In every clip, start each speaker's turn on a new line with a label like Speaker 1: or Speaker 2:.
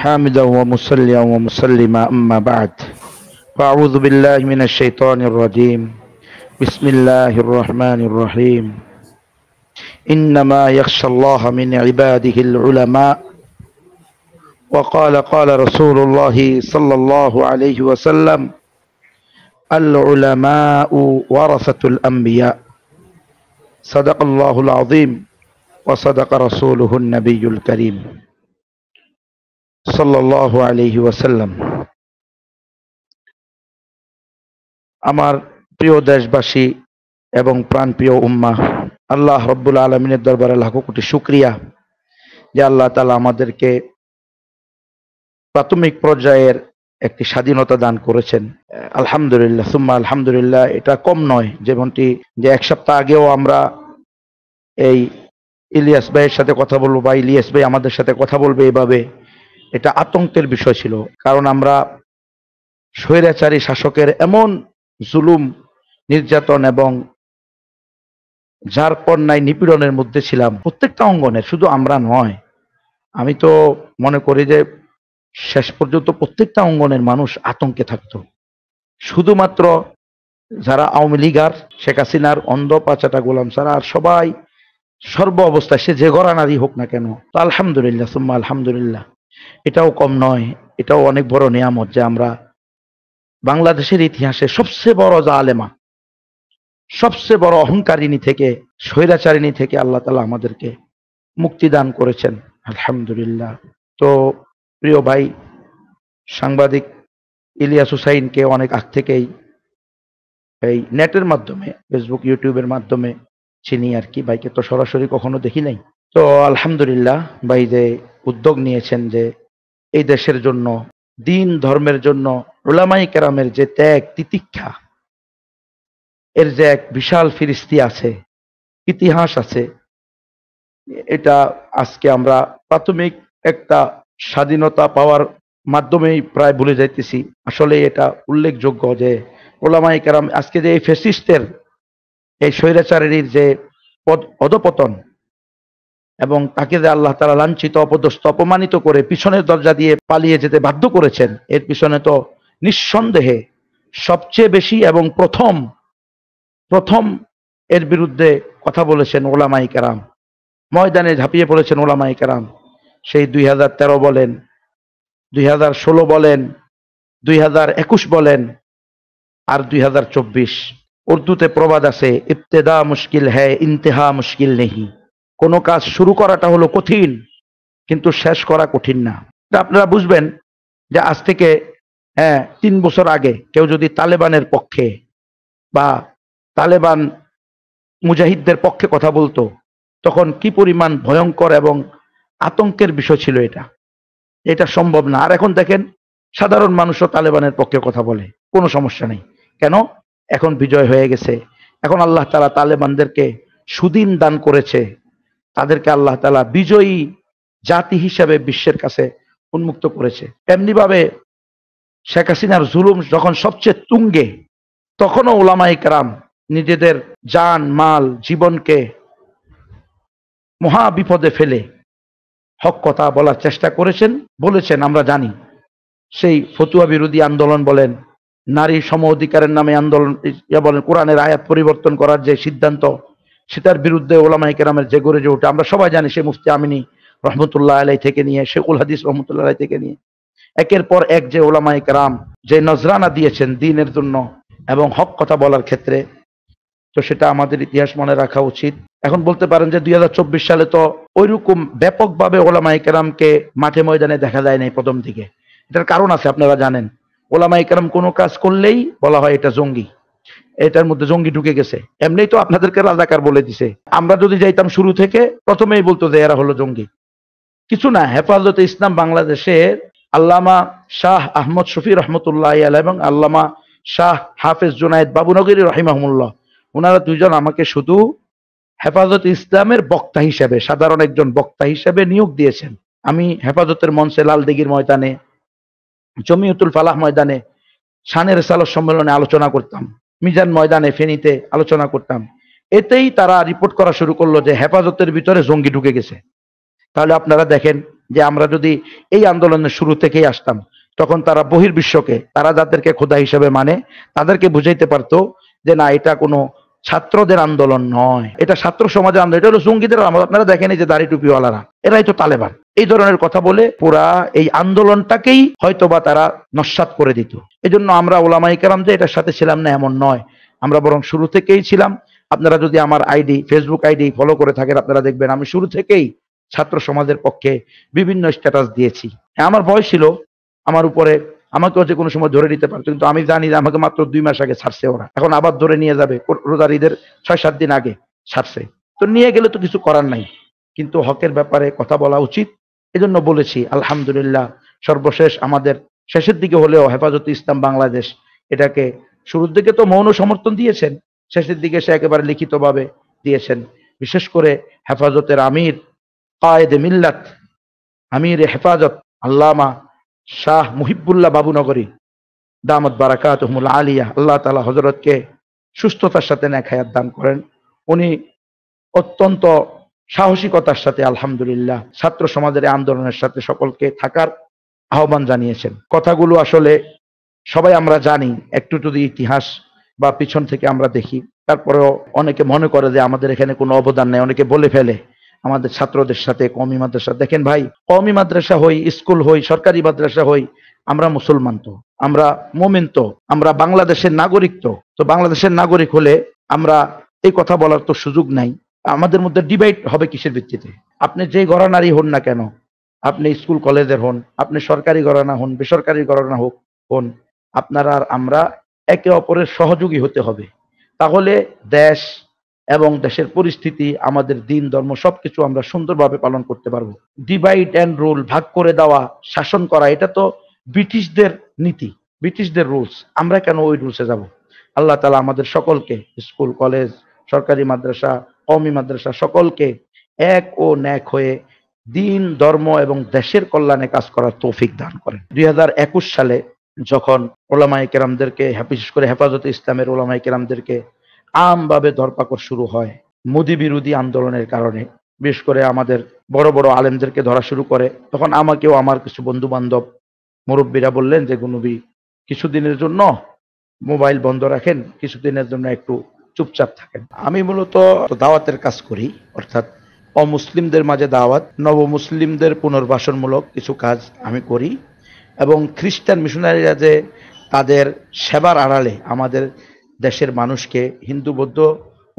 Speaker 1: حامدا ومصليا ومسلما أما بعد فأعوذ بالله من الشيطان الرجيم بسم الله الرحمن الرحيم إنما يخشى الله من عباده العلماء وقال قال رسول الله صلى الله عليه وسلم العلماء ورثة الأنبياء صدق الله العظيم وصدق رسوله النبي الكريم সাল্লাহ আলহি ওয়াসাল্লাম আমার প্রিয় দেশবাসী এবং প্রাণ প্রিয় উম্মা আল্লাহ রব্বুল আলমিনের দরবারে লাখো কোটি শুক্রিয়া যে আল্লাহ তালা আমাদেরকে প্রাথমিক পর্যায়ের একটি স্বাধীনতা দান করেছেন আলহামদুলিল্লাহ সুম্মা আলহামদুলিল্লাহ এটা কম নয় যেমনটি যে এক সপ্তাহ আগেও আমরা এই ইলিয়াস ভাইয়ের সাথে কথা বলবো বা ইলিয়াস ভাই আমাদের সাথে কথা বলবে এভাবে এটা আতঙ্কের বিষয় ছিল কারণ আমরা স্বৈরাচারী শাসকের এমন জুলুম নির্যাতন এবং যার কন্যায় নিপীড়নের মধ্যে ছিলাম প্রত্যেকটা অঙ্গনে শুধু আমরা নয় আমি তো মনে করি যে শেষ পর্যন্ত প্রত্যেকটা অঙ্গনের মানুষ আতঙ্কে থাকত শুধুমাত্র যারা আওয়ামী লীগার শেখ হাসিনার অন্ধ পাচাটা গোলাম সারা আর সবাই সর্ব অবস্থায় সে যে নারী হোক না কেন তো আলহামদুলিল্লাহ সুম্মা আলহামদুলিল্লাহ এটাও কম নয় এটাও অনেক বড় নিয়ামত যে আমরা বাংলাদেশের ইতিহাসে সবচেয়ে বড় জালেমা সবচেয়ে বড় অহংকারিণী থেকে স্বৈরাচারিণী থেকে আল্লাহ তালা আমাদেরকে মুক্তি দান করেছেন আলহামদুলিল্লাহ তো প্রিয় ভাই সাংবাদিক ইলিয়াস হুসাইনকে অনেক আগ থেকেই এই নেটের মাধ্যমে ফেসবুক ইউটিউবের মাধ্যমে চিনি আর কি ভাইকে তো সরাসরি কখনো দেখি নাই তো আলহামদুলিল্লাহ ভাই যে উদ্যোগ নিয়েছেন যে এই দেশের জন্য দিন ধর্মের জন্য ওলামাই কেরামের যে ত্যাগ তিতিক্ষা এর যে এক বিশাল ফিরিস্তি আছে ইতিহাস আছে এটা আজকে আমরা প্রাথমিক একটা স্বাধীনতা পাওয়ার মাধ্যমেই প্রায় ভুলে যাইতেছি আসলে এটা উল্লেখযোগ্য যে ওলামাই কেরাম আজকে যে এই ফেসিস্টের এই স্বৈরাচারীর যে অধপতন এবং তাকে যে আল্লাহ তালা লাঞ্ছিত অপদস্ত অপমানিত করে পিছনের দরজা দিয়ে পালিয়ে যেতে বাধ্য করেছেন এর পিছনে তো নিঃসন্দেহে সবচেয়ে বেশি এবং প্রথম প্রথম এর বিরুদ্ধে কথা বলেছেন ওলামাই কারাম ময়দানে ঝাঁপিয়ে পড়েছেন ওলামাই কারাম সেই দুই হাজার তেরো বলেন দুই হাজার ষোলো বলেন দুই হাজার একুশ বলেন আর দুই হাজার চব্বিশ উর্দুতে প্রবাদ আছে ইফতেদা মুশকিল হ্যায় ইন্তেহা মুশকিল নেহি কোনো কাজ শুরু করাটা হলো কঠিন কিন্তু শেষ করা কঠিন না আপনারা বুঝবেন যে আজ থেকে হ্যাঁ তিন বছর আগে কেউ যদি তালেবানের পক্ষে বা তালেবান মুজাহিদদের পক্ষে কথা বলতো তখন কি পরিমাণ ভয়ঙ্কর এবং আতঙ্কের বিষয় ছিল এটা এটা সম্ভব না আর এখন দেখেন সাধারণ মানুষও তালেবানের পক্ষে কথা বলে কোনো সমস্যা নেই কেন এখন বিজয় হয়ে গেছে এখন আল্লাহ তারা তালেবানদেরকে সুদিন দান করেছে তাদেরকে আল্লাহ তালা বিজয়ী জাতি হিসাবে বিশ্বের কাছে উন্মুক্ত করেছে তেমনিভাবে শেখ হাসিনার জুলুম যখন সবচেয়ে তুঙ্গে তখনও ওলামাই কারাম নিজেদের যান মাল জীবনকে মহা বিপদে ফেলে হক কথা বলার চেষ্টা করেছেন বলেছেন আমরা জানি সেই ফতুয়া বিরোধী আন্দোলন বলেন নারী সম অধিকারের নামে আন্দোলন বলেন কোরআনের আয়াত পরিবর্তন করার যে সিদ্ধান্ত সেটার বিরুদ্ধে ওলামাই কেরামের যে গড়ে যে ওঠে আমরা সবাই জানি সে মুফতি আমিনি রহমতুল্লাহ আলাই থেকে নিয়ে শেখুল হাদিস রহমতুল্লাহ আলাই থেকে নিয়ে একের পর এক যে ওলামাই কেরাম যে নজরানা দিয়েছেন দিনের জন্য এবং হক কথা বলার ক্ষেত্রে তো সেটা আমাদের ইতিহাস মনে রাখা উচিত এখন বলতে পারেন যে দুই হাজার চব্বিশ সালে তো ওইরকম ব্যাপকভাবে ওলামাই কেরামকে মাঠে ময়দানে দেখা যায় নাই প্রথম দিকে এটার কারণ আছে আপনারা জানেন ওলামাই কেরাম কোনো কাজ করলেই বলা হয় এটা জঙ্গি এটার মধ্যে জঙ্গি ঢুকে গেছে এমনি তো আপনাদেরকে রাজাকার বলে দিছে আমরা যদি যাইতাম শুরু থেকে প্রথমেই বলতো যে এরা হলো জঙ্গি কিছু না হেফাজত ইসলাম বাংলাদেশের আল্লামা শাহ আহমদ শফি রহমতুল্লাহ আলাহ এবং আল্লামা শাহ হাফেজ জুনায়দ বাবুনগরী রহিমাহমুল্লাহ ওনারা দুজন আমাকে শুধু হেফাজত ইসলামের বক্তা হিসেবে সাধারণ একজন বক্তা হিসেবে নিয়োগ দিয়েছেন আমি হেফাজতের মঞ্চে লাল লালদিঘির ময়দানে জমিউতুল ফালাহ ময়দানে সানের সালস সম্মেলনে আলোচনা করতাম মিজান ময়দানে ফেনীতে আলোচনা করতাম এতেই তারা রিপোর্ট করা শুরু করলো যে হেফাজতের ভিতরে জঙ্গি ঢুকে গেছে তাহলে আপনারা দেখেন যে আমরা যদি এই আন্দোলনের শুরু থেকেই আসতাম তখন তারা বহির্বিশ্বকে তারা যাদেরকে খোদা হিসেবে মানে তাদেরকে বুঝাইতে পারতো যে না এটা কোনো ছাত্রদের আন্দোলন নয় এটা ছাত্র সমাজের আন্দোলন এটা হলো জঙ্গিদের আপনারা দেখেন যে দাড়ি টুপিওয়ালারা এরাই তো তালেবান এই ধরনের কথা বলে পুরা এই আন্দোলনটাকেই হয়তোবা তারা নস্বাত করে দিত এই জন্য আমরা ওলামাই কেরাম যে এটার সাথে ছিলাম না এমন নয় আমরা বরং শুরু থেকেই ছিলাম আপনারা যদি আমার আইডি ফেসবুক আইডি ফলো করে থাকেন আপনারা দেখবেন আমি শুরু থেকেই ছাত্র সমাজের পক্ষে বিভিন্ন স্ট্যাটাস দিয়েছি আমার ভয় ছিল আমার উপরে আমাকে হচ্ছে কোনো সময় ধরে নিতে পারতো কিন্তু আমি জানি যে আমাকে মাত্র দুই মাস আগে ছাড়ছে ওরা এখন আবার ধরে নিয়ে যাবে রোজার ঈদের ছয় সাত দিন আগে ছাড়ছে তো নিয়ে গেলে তো কিছু করার নাই কিন্তু হকের ব্যাপারে কথা বলা উচিত এজন্য বলেছি আলহামদুলিল্লাহ সর্বশেষ আমাদের শেষের দিকে হলেও হেফাজত ইসলাম বাংলাদেশ এটাকে শুরুর দিকে তো মৌন সমর্থন দিয়েছেন শেষের দিকে সে একেবারে লিখিতভাবে দিয়েছেন বিশেষ করে হেফাজতের আমির কায়েদে মিল্লাত আমির হেফাজত আল্লামা শাহ মুহিবুল্লাহ বাবুনগরী দামত বারাকাত হুমুল আলিয়া আল্লাহ তালা হজরতকে সুস্থতার সাথে নেখায়াত দান করেন উনি অত্যন্ত সাহসিকতার সাথে আলহামদুলিল্লাহ ছাত্র সমাজের আন্দোলনের সাথে সকলকে থাকার আহ্বান জানিয়েছেন কথাগুলো আসলে সবাই আমরা জানি একটু যদি ইতিহাস বা পিছন থেকে আমরা দেখি তারপরেও অনেকে মনে করে যে আমাদের এখানে কোনো অবদান নেই অনেকে বলে ফেলে আমাদের ছাত্রদের সাথে কমি মাদ্রাসা দেখেন ভাই কমি মাদ্রাসা হই স্কুল হই সরকারি মাদ্রাসা হই আমরা মুসলমান তো আমরা মোমিন তো আমরা বাংলাদেশের নাগরিক তো তো বাংলাদেশের নাগরিক হলে আমরা এই কথা বলার তো সুযোগ নাই আমাদের মধ্যে ডিবাইট হবে কিসের ভিত্তিতে আপনি যে গড়ানারই হন না কেন আপনি স্কুল কলেজের হন আপনি সরকারি গড়ানা হন বেসরকারি গড়ানা হোক হন আপনারা আর আমরা একে অপরের সহযোগী হতে হবে তাহলে দেশ এবং দেশের পরিস্থিতি আমাদের দিন ধর্ম সবকিছু আমরা সুন্দরভাবে পালন করতে পারবো ডিভাইড অ্যান্ড রুল ভাগ করে দেওয়া শাসন করা এটা তো ব্রিটিশদের নীতি ব্রিটিশদের রুলস আমরা কেন ওই রুলসে যাব আল্লাহ তালা আমাদের সকলকে স্কুল কলেজ সরকারি মাদ্রাসা কমি মাদ্রাসা সকলকে এক ও ন্যাক হয়ে দিন ধর্ম এবং দেশের কল্যাণে কাজ করার তৌফিক দান করেন দুই সালে যখন ওলামাই কেরামদেরকে বিশেষ করে হেফাজতে ইসলামের ওলামাই কেরামদেরকে আমভাবে ধরপাকড় শুরু হয় মোদী বিরোধী আন্দোলনের কারণে বিশেষ করে আমাদের বড় বড় আলেমদেরকে ধরা শুরু করে তখন আমাকেও আমার কিছু বন্ধু বান্ধব মুরব্বীরা বললেন যে গুনবি কিছুদিনের জন্য মোবাইল বন্ধ রাখেন কিছুদিনের জন্য একটু চুপচাপ থাকেন আমি মূলত দাওয়াতের কাজ করি অর্থাৎ অমুসলিমদের মাঝে দাওয়াত নব মুসলিমদের পুনর্বাসনমূলক কিছু কাজ আমি করি এবং খ্রিস্টান মিশনারিরা যে তাদের সেবার আড়ালে আমাদের দেশের মানুষকে হিন্দু বৌদ্ধ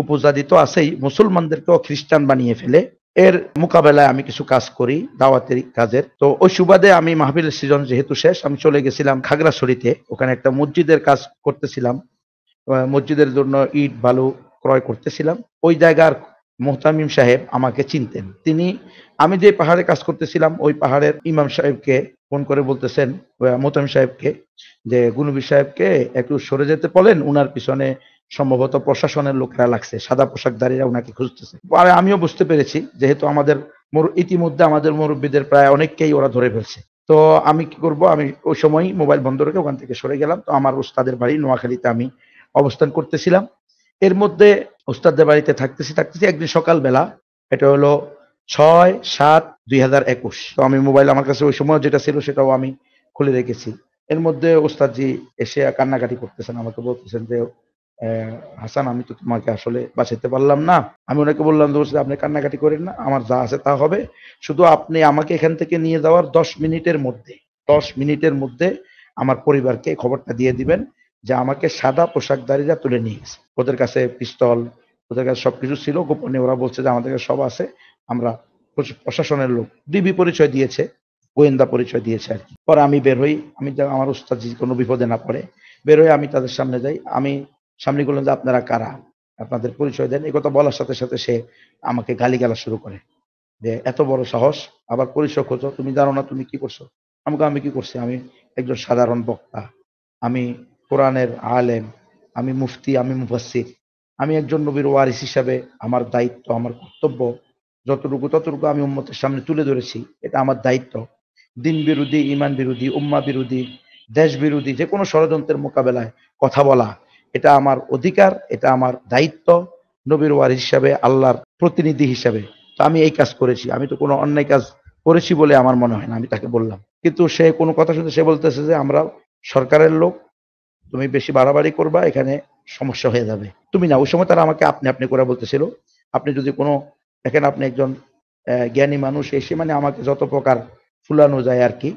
Speaker 1: উপজাতি তো আছেই মুসলমানদেরকেও খ্রিস্টান বানিয়ে ফেলে এর মোকাবেলায় আমি কিছু কাজ করি দাওয়াতের কাজের তো ওই সুবাদে আমি মাহবিল সিজন যেহেতু শেষ আমি চলে গেছিলাম খাগড়াছড়িতে ওখানে একটা মসজিদের কাজ করতেছিলাম মসজিদের জন্য ইট বালু ক্রয় করতেছিলাম ওই জায়গার মোহতামিম সাহেব আমাকে চিনতেন তিনি আমি যে পাহাড়ে কাজ করতেছিলাম ওই পাহাড়ের ইমাম সাহেবকে ফোন করে বলতেছেন মোতাম সাহেবকে যে গুনবী সাহেবকে একটু সরে যেতে বলেন উনার পিছনে সম্ভবত প্রশাসনের লোকেরা লাগছে সাদা পোশাকদারীরা উনাকে খুঁজতেছে আর আমিও বুঝতে পেরেছি যেহেতু আমাদের ইতিমধ্যে আমাদের মুরব্বীদের প্রায় অনেককেই ওরা ধরে ফেলছে তো আমি কি করব আমি ওই সময় মোবাইল বন্ধ রেখে ওখান থেকে সরে গেলাম তো আমার ওস্তাদের বাড়ি নোয়াখালীতে আমি অবস্থান করতেছিলাম এর মধ্যে ওস্তাদের বাড়িতে থাকতেছি থাকতেছি একদিন সকালবেলা এটা হলো ছয় সাত দুই তো আমি মোবাইল আমার কাছে ওই সময় যেটা ছিল সেটাও আমি খুলে রেখেছি এর মধ্যে ওস্তাদজি এসে কান্নাকাটি করতেছেন আমাকে বলতেছেন যে হাসান আমি তো তোমাকে আসলে বাঁচাইতে পারলাম না আমি ওনাকে বললাম দোস্ত আপনি কান্নাকাটি করেন না আমার যা আছে তা হবে শুধু আপনি আমাকে এখান থেকে নিয়ে যাওয়ার দশ মিনিটের মধ্যে দশ মিনিটের মধ্যে আমার পরিবারকে খবরটা দিয়ে দিবেন যে আমাকে সাদা পোশাকদারীরা তুলে নিয়ে গেছে ওদের কাছে পিস্তল ওদের কাছে সবকিছু ছিল গোপনে ওরা বলছে যে আমাদের সব আছে আমরা প্রশাসনের লোক ডিবি পরিচয় দিয়েছে গোয়েন্দা পরিচয় দিয়েছে আর কি পরে আমি বের হই আমি আমার ওস্তাদি কোনো বিপদে না পড়ে বের হয়ে আমি তাদের সামনে যাই আমি সামনে করলাম যে আপনারা কারা আপনাদের পরিচয় দেন এই কথা বলার সাথে সাথে সে আমাকে গালি গালা শুরু করে যে এত বড় সাহস আবার পরিচয় খোঁজো তুমি জানো না তুমি কি করছো আমাকে আমি কি করছি আমি একজন সাধারণ বক্তা আমি কোরআনের আলেম আমি মুফতি আমি মুফাসির আমি একজন নবীর ওয়ারিস হিসাবে আমার দায়িত্ব আমার কর্তব্য যতটুকু ততটুকু আমি উম্মতের সামনে তুলে ধরেছি এটা আমার দায়িত্ব দিন বিরোধী ইমান বিরোধী উম্মা বিরোধী দেশ বিরোধী যে কোনো ষড়যন্ত্রের মোকাবেলায় কথা বলা এটা আমার অধিকার এটা আমার দায়িত্ব নবীর ওয়ার হিসাবে আল্লাহর প্রতিনিধি হিসাবে তো আমি এই কাজ করেছি আমি তো কোনো অন্যায় কাজ করেছি বলে আমার মনে হয় না আমি তাকে বললাম কিন্তু সে কোনো কথা শুনতে সে বলতেছে যে আমরা সরকারের লোক তুমি বেশি বাড়াবাড়ি করবা এখানে সমস্যা হয়ে যাবে তুমি না ওই সময় তারা আমাকে আপনি আপনি করে বলতেছিল আপনি যদি কোনো দেখেন আপনি একজন জ্ঞানী মানুষ এসে মানে আমাকে যত প্রকার ফুলানো যায় আর কি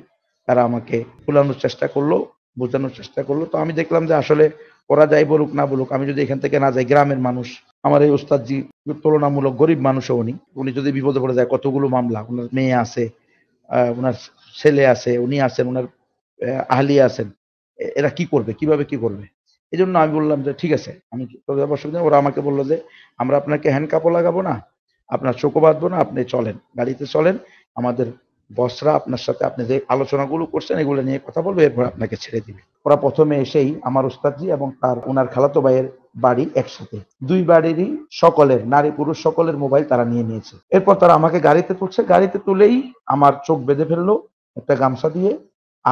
Speaker 1: তারা আমাকে ফুলানোর চেষ্টা করলো বোঝানোর চেষ্টা করলো তো আমি দেখলাম যে আসলে ওরা যাই বলুক না বলুক আমি যদি এখান থেকে না যাই গ্রামের মানুষ আমার এই ওস্তাদজি তুলনামূলক গরিব মানুষও উনি উনি যদি বিপদে পড়ে যায় কতগুলো মামলা ওনার মেয়ে আছে ওনার ছেলে আছে উনি আছেন ওনার আহলি আছেন এরা কি করবে কিভাবে কি করবে এই জন্য আমি বললাম যে ঠিক আছে আমি ওরা আমাকে বললো যে আমরা আপনাকে হ্যান্ড কাপড় লাগাবো না আপনার চোখও বাঁধবো না আপনি চলেন গাড়িতে চলেন আমাদের বসরা আপনার সাথে আপনি যে আলোচনাগুলো করছেন এগুলো নিয়ে কথা বলবো এরপর আপনাকে ছেড়ে দিবে ওরা প্রথমে এসেই আমার ওস্তাদজি এবং তার ওনার খালাতো ভাইয়ের বাড়ি একসাথে দুই বাড়িরই সকলের নারী পুরুষ সকলের মোবাইল তারা নিয়ে নিয়েছে এরপর তারা আমাকে গাড়িতে তুলছে গাড়িতে তুলেই আমার চোখ বেঁধে ফেললো একটা গামছা দিয়ে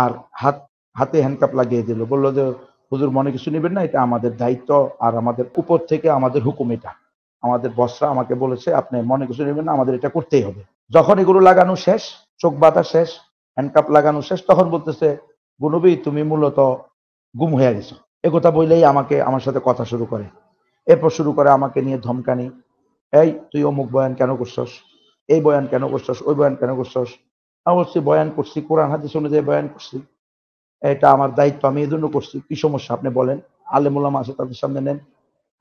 Speaker 1: আর হাত হাতে হ্যান্ডকাপ লাগিয়ে দিল বললো যে হুজুর মনে কিছু নেবেন না এটা আমাদের দায়িত্ব আর আমাদের উপর থেকে আমাদের হুকুম এটা আমাদের বসরা আমাকে বলেছে আপনি মনে কিছু নেবেন না আমাদের এটা করতেই হবে যখন এগুলো লাগানো শেষ চোখ বাঁধা শেষ হ্যান্ডকাপ লাগানো শেষ তখন বলতেছে গুনবি তুমি মূলত গুম হয়ে গেছো একথা বললেই আমাকে আমার সাথে কথা শুরু করে এরপর শুরু করে আমাকে নিয়ে ধমকানি এই তুই অমুক বয়ান কেন করছস এই বয়ান কেন করছস ওই বয়ান কেন করছস আমি বলছি বয়ান করছি কোরআন হাদিস অনুযায়ী বয়ান করছি এটা আমার দায়িত্ব আমি এই জন্য করছি কি সমস্যা আপনি বলেন আলেমুলাম আছে তাদের সামনে নেন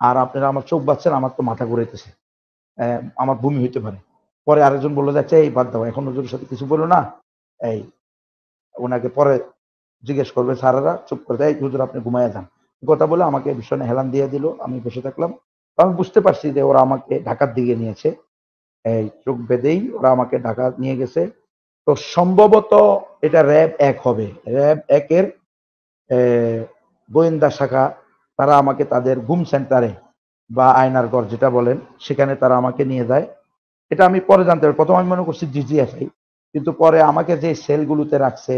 Speaker 1: আর আপনারা আমার চোখ বাচ্ছেন আমার তো মাথা ঘুরাইতেছে আমার ভূমি হইতে পারে পরে আরেকজন বললো যাচ্ছে এই বাদ দাও এখন নজরের সাথে কিছু বলো না এই ওনাকে পরে জিজ্ঞেস করবে সারারা চুপ করে দেয় হুজুর আপনি ঘুমাইয়া যান কথা বলে আমাকে ভীষণ হেলান দিয়ে দিল আমি বসে থাকলাম আমি বুঝতে পারছি যে ওরা আমাকে ঢাকার দিকে নিয়েছে এই চোখ বেঁধেই ওরা আমাকে ঢাকা নিয়ে গেছে তো সম্ভবত এটা র্যাব এক হবে র্যাব একের গোয়েন্দা শাখা তারা আমাকে তাদের ঘুম সেন্টারে বা আয়নার ঘর যেটা বলেন সেখানে তারা আমাকে নিয়ে যায় এটা আমি পরে জানতে পারি প্রথম আমি মনে করছি ডিজিএফআই কিন্তু পরে আমাকে যে সেলগুলোতে রাখছে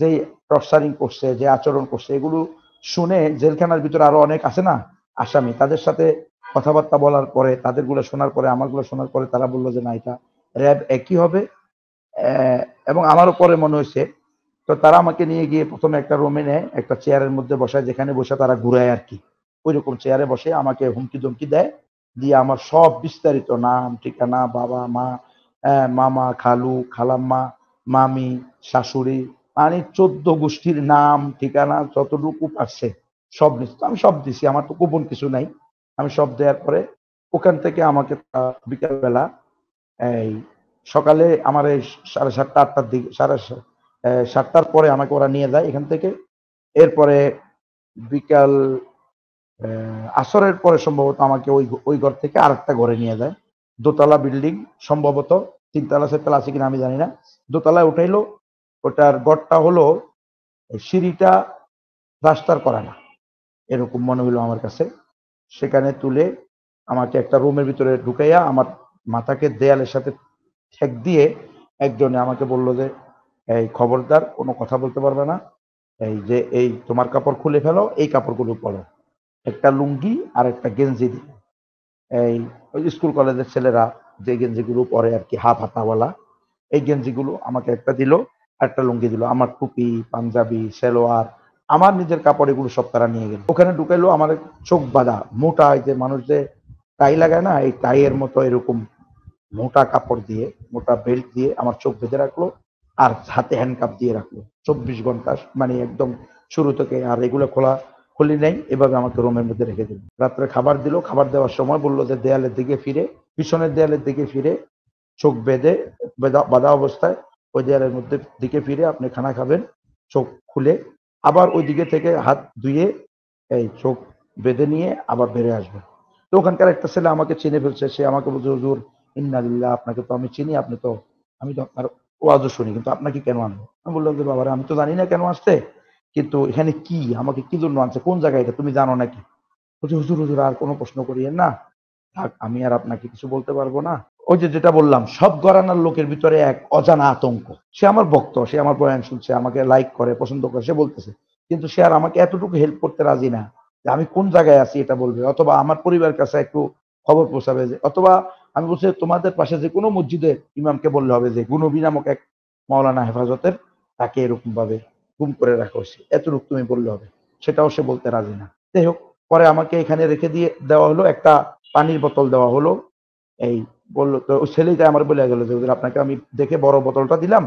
Speaker 1: যে টর্চারিং করছে যে আচরণ করছে এগুলো শুনে জেলখানার ভিতরে আরো অনেক আছে না আসামি তাদের সাথে কথাবার্তা বলার পরে তাদেরগুলো শোনার পরে আমারগুলো শোনার পরে তারা বললো যে না এটা র্যাব একই হবে এবং আমারও পরে মনে হয়েছে তো তারা আমাকে নিয়ে গিয়ে প্রথমে একটা রুমে নেয় একটা চেয়ারের মধ্যে বসায় যেখানে বসে তারা ঘুরায় আর কি রকম চেয়ারে বসে আমাকে হুমকি ধমকি দেয় দিয়ে আমার সব বিস্তারিত নাম ঠিকানা বাবা মা মামা খালু খালাম্মা মামি শাশুড়ি মানে চোদ্দ গোষ্ঠীর নাম ঠিকানা যতটুকু পারছে সব নিচ্ছে আমি সব দিছি আমার তো গোপন কিছু নাই আমি সব দেওয়ার পরে ওখান থেকে আমাকে বিকালবেলা এই সকালে আমার এই সাড়ে সাতটা আটটার দিকে সাড়ে সাতটার পরে আমাকে ওরা নিয়ে যায় এখান থেকে এরপরে বিকাল আসরের পরে সম্ভবত আমাকে ওই ওই ঘর থেকে আরেকটা ঘরে নিয়ে যায় দোতলা বিল্ডিং সম্ভবত তিনতলা সেতলা আছে কিনা আমি জানি না দোতলায় উঠাইলো ওটার গড়টা হলো সিঁড়িটা রাস্তার করা না এরকম মনে হইলো আমার কাছে সেখানে তুলে আমাকে একটা রুমের ভিতরে ঢুকাইয়া আমার মাথাকে দেয়ালের সাথে ঠেক দিয়ে একজনে আমাকে বললো যে এই খবরদার কোনো কথা বলতে পারবে না এই যে এই তোমার কাপড় খুলে ফেলো এই কাপড়গুলো পরো একটা লুঙ্গি আর একটা গেঞ্জি দিবে এই স্কুল কলেজের ছেলেরা যে গেঞ্জিগুলো পরে আর কি হাফ হাতাওয়ালা এই গেঞ্জিগুলো আমাকে একটা দিল একটা লুঙ্গি দিল আমার টুপি পাঞ্জাবি সেলোয়ার আমার নিজের কাপড় এগুলো সব তারা নিয়ে গেল ওখানে ঢুকাইলো আমার চোখ বাঁধা মোটা যে মানুষ যে টাই লাগায় না এই টাইয়ের মতো এরকম মোটা কাপড় দিয়ে মোটা বেল্ট দিয়ে আমার চোখ বেঁধে রাখলো আর হাতে হ্যান্ডকাপ দিয়ে রাখলো চব্বিশ ঘন্টা মানে একদম শুরু থেকে আর এগুলো খোলা খুলি নাই এভাবে আমাকে রুমের মধ্যে রেখে দিল রাত্রে খাবার দিল খাবার দেওয়ার সময় বললো যে দেয়ালের দিকে ফিরে পিছনের দেয়ালের দিকে ফিরে চোখ বেঁধে বাঁধা অবস্থায় ওই দেয়ালের মধ্যে দিকে ফিরে আপনি খানা খাবেন চোখ খুলে আবার ওই দিকে থেকে হাত ধুয়ে এই চোখ বেঁধে নিয়ে আবার বেড়ে আসবে তো ওখানকার একটা ছেলে আমাকে চিনে ফেলছে সে আমাকে বলছে হুজুর ইন্নালিল্লাহ আপনাকে তো আমি চিনি আপনি তো আমি তো আপনার ওয়াজও শুনি কিন্তু আপনাকে কেন আনবো আমি বললাম যে বাবারে আমি তো জানি না কেন আসতে কিন্তু এখানে কি আমাকে কি জন্য আনছে কোন জায়গায় এটা তুমি জানো নাকি বলছি হুজুর হুজুর আর কোনো প্রশ্ন করিয়েন না থাক আমি আর আপনাকে কিছু বলতে পারবো না ওই যে যেটা বললাম সব গরানার লোকের ভিতরে এক অজানা আতঙ্ক সে আমার ভক্ত সে আমার বয়ান শুনছে আমাকে লাইক করে পছন্দ করে সে বলতেছে কিন্তু সে আর আমাকে এতটুকু হেল্প করতে রাজি না যে আমি কোন জায়গায় আছি এটা বলবে অথবা আমার পরিবার কাছে একটু খবর পৌঁছাবে যে অথবা আমি বলছি তোমাদের পাশে যে কোনো মসজিদে ইমামকে বললে হবে যে গুণবী নামক এক মৌলানা হেফাজতের তাকে এরকম ভাবে গুম করে রাখা হয়েছে এতটুকু তুমি বললে হবে সেটাও সে বলতে রাজি না যাই হোক পরে আমাকে এখানে রেখে দিয়ে দেওয়া হলো একটা পানির বোতল দেওয়া হলো এই বললো তো ওই ছেলেটা আমার বলে গেল যে আপনাকে আমি দেখে বড় বোতলটা দিলাম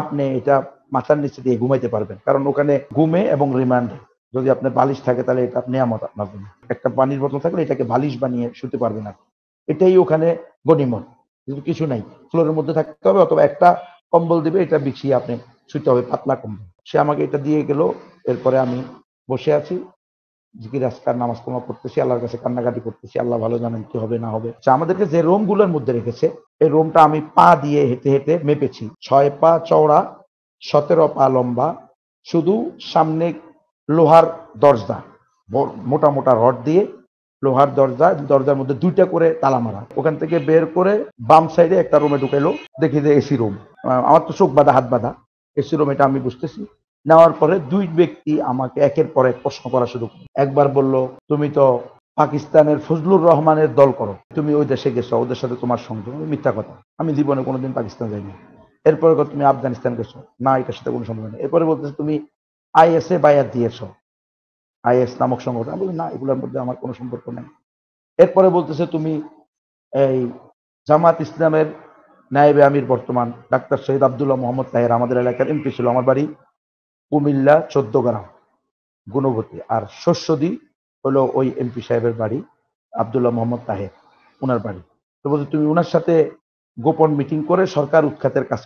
Speaker 1: আপনি এটা মাথার নিচে দিয়ে ঘুমাইতে পারবেন কারণ ওখানে ঘুমে এবং রিমান্ড যদি আপনার বালিশ থাকে তাহলে এটা নেয়ামত আপনার জন্য একটা পানির বোতল থাকলে এটাকে বালিশ বানিয়ে শুতে পারবেন আপনি এটাই ওখানে গণিমত কিছু নাই ফ্লোরের মধ্যে থাকতে হবে অথবা একটা কম্বল দিবে এটা বিছিয়ে আপনি শুতে হবে পাতলা কম্বল সে আমাকে এটা দিয়ে গেল এরপরে আমি বসে আছি জিকির আসকার নামাজ কমা করতেছি আল্লাহর কাছে কান্নাকাটি করতেছি আল্লাহ ভালো জানেন কি হবে না হবে আচ্ছা, আমাদেরকে যে রোম গুলোর মধ্যে রেখেছে এই রোমটা আমি পা দিয়ে হেঁটে হেঁটে মেপেছি ছয় পা চওড়া সতেরো পা লম্বা শুধু সামনে লোহার দরজা মোটা মোটা রড দিয়ে লোহার দরজা দরজার মধ্যে দুইটা করে তালা মারা ওখান থেকে বের করে বাম সাইডে একটা রুমে ঢুকাইলো দেখি যে এসি রুম আমার তো চোখ বাঁধা হাত বাঁধা এসি রুম এটা আমি বুঝতেছি নেওয়ার পরে দুই ব্যক্তি আমাকে একের পর এক প্রশ্ন করা শুরু করে একবার বলল তুমি তো পাকিস্তানের ফজলুর রহমানের দল করো তুমি ওই দেশে গেছো ওদের সাথে তোমার সংযোগ মিথ্যা কথা আমি জীবনে কোনোদিন পাকিস্তান যাইনি এরপরে তুমি আফগানিস্তান গেছো না এটার সাথে কোনো সম্ভব নেই এরপরে বলতেছে তুমি আইএসএ বায়াত দিয়েছ আইএস নামক সংগঠন আমি না এগুলোর মধ্যে আমার কোনো সম্পর্ক নেই এরপরে বলতেছে তুমি এই জামাত ইসলামের নায়েবে আমির বর্তমান ডাক্তার সৈয়দ আবদুল্লাহ মোহাম্মদ তাহের আমাদের এলাকার এমপি ছিল আমার বাড়ি কুমিল্লা চোদ্দ গ্রাম গুণবতী আর শস্যদি হলো ওই এমপি সাহেবের বাড়ি আবদুল্লাহ মোহাম্মদ তাহের ওনার বাড়ি তো বলছি তুমি ওনার সাথে গোপন মিটিং করে সরকার উৎখাতের কাজ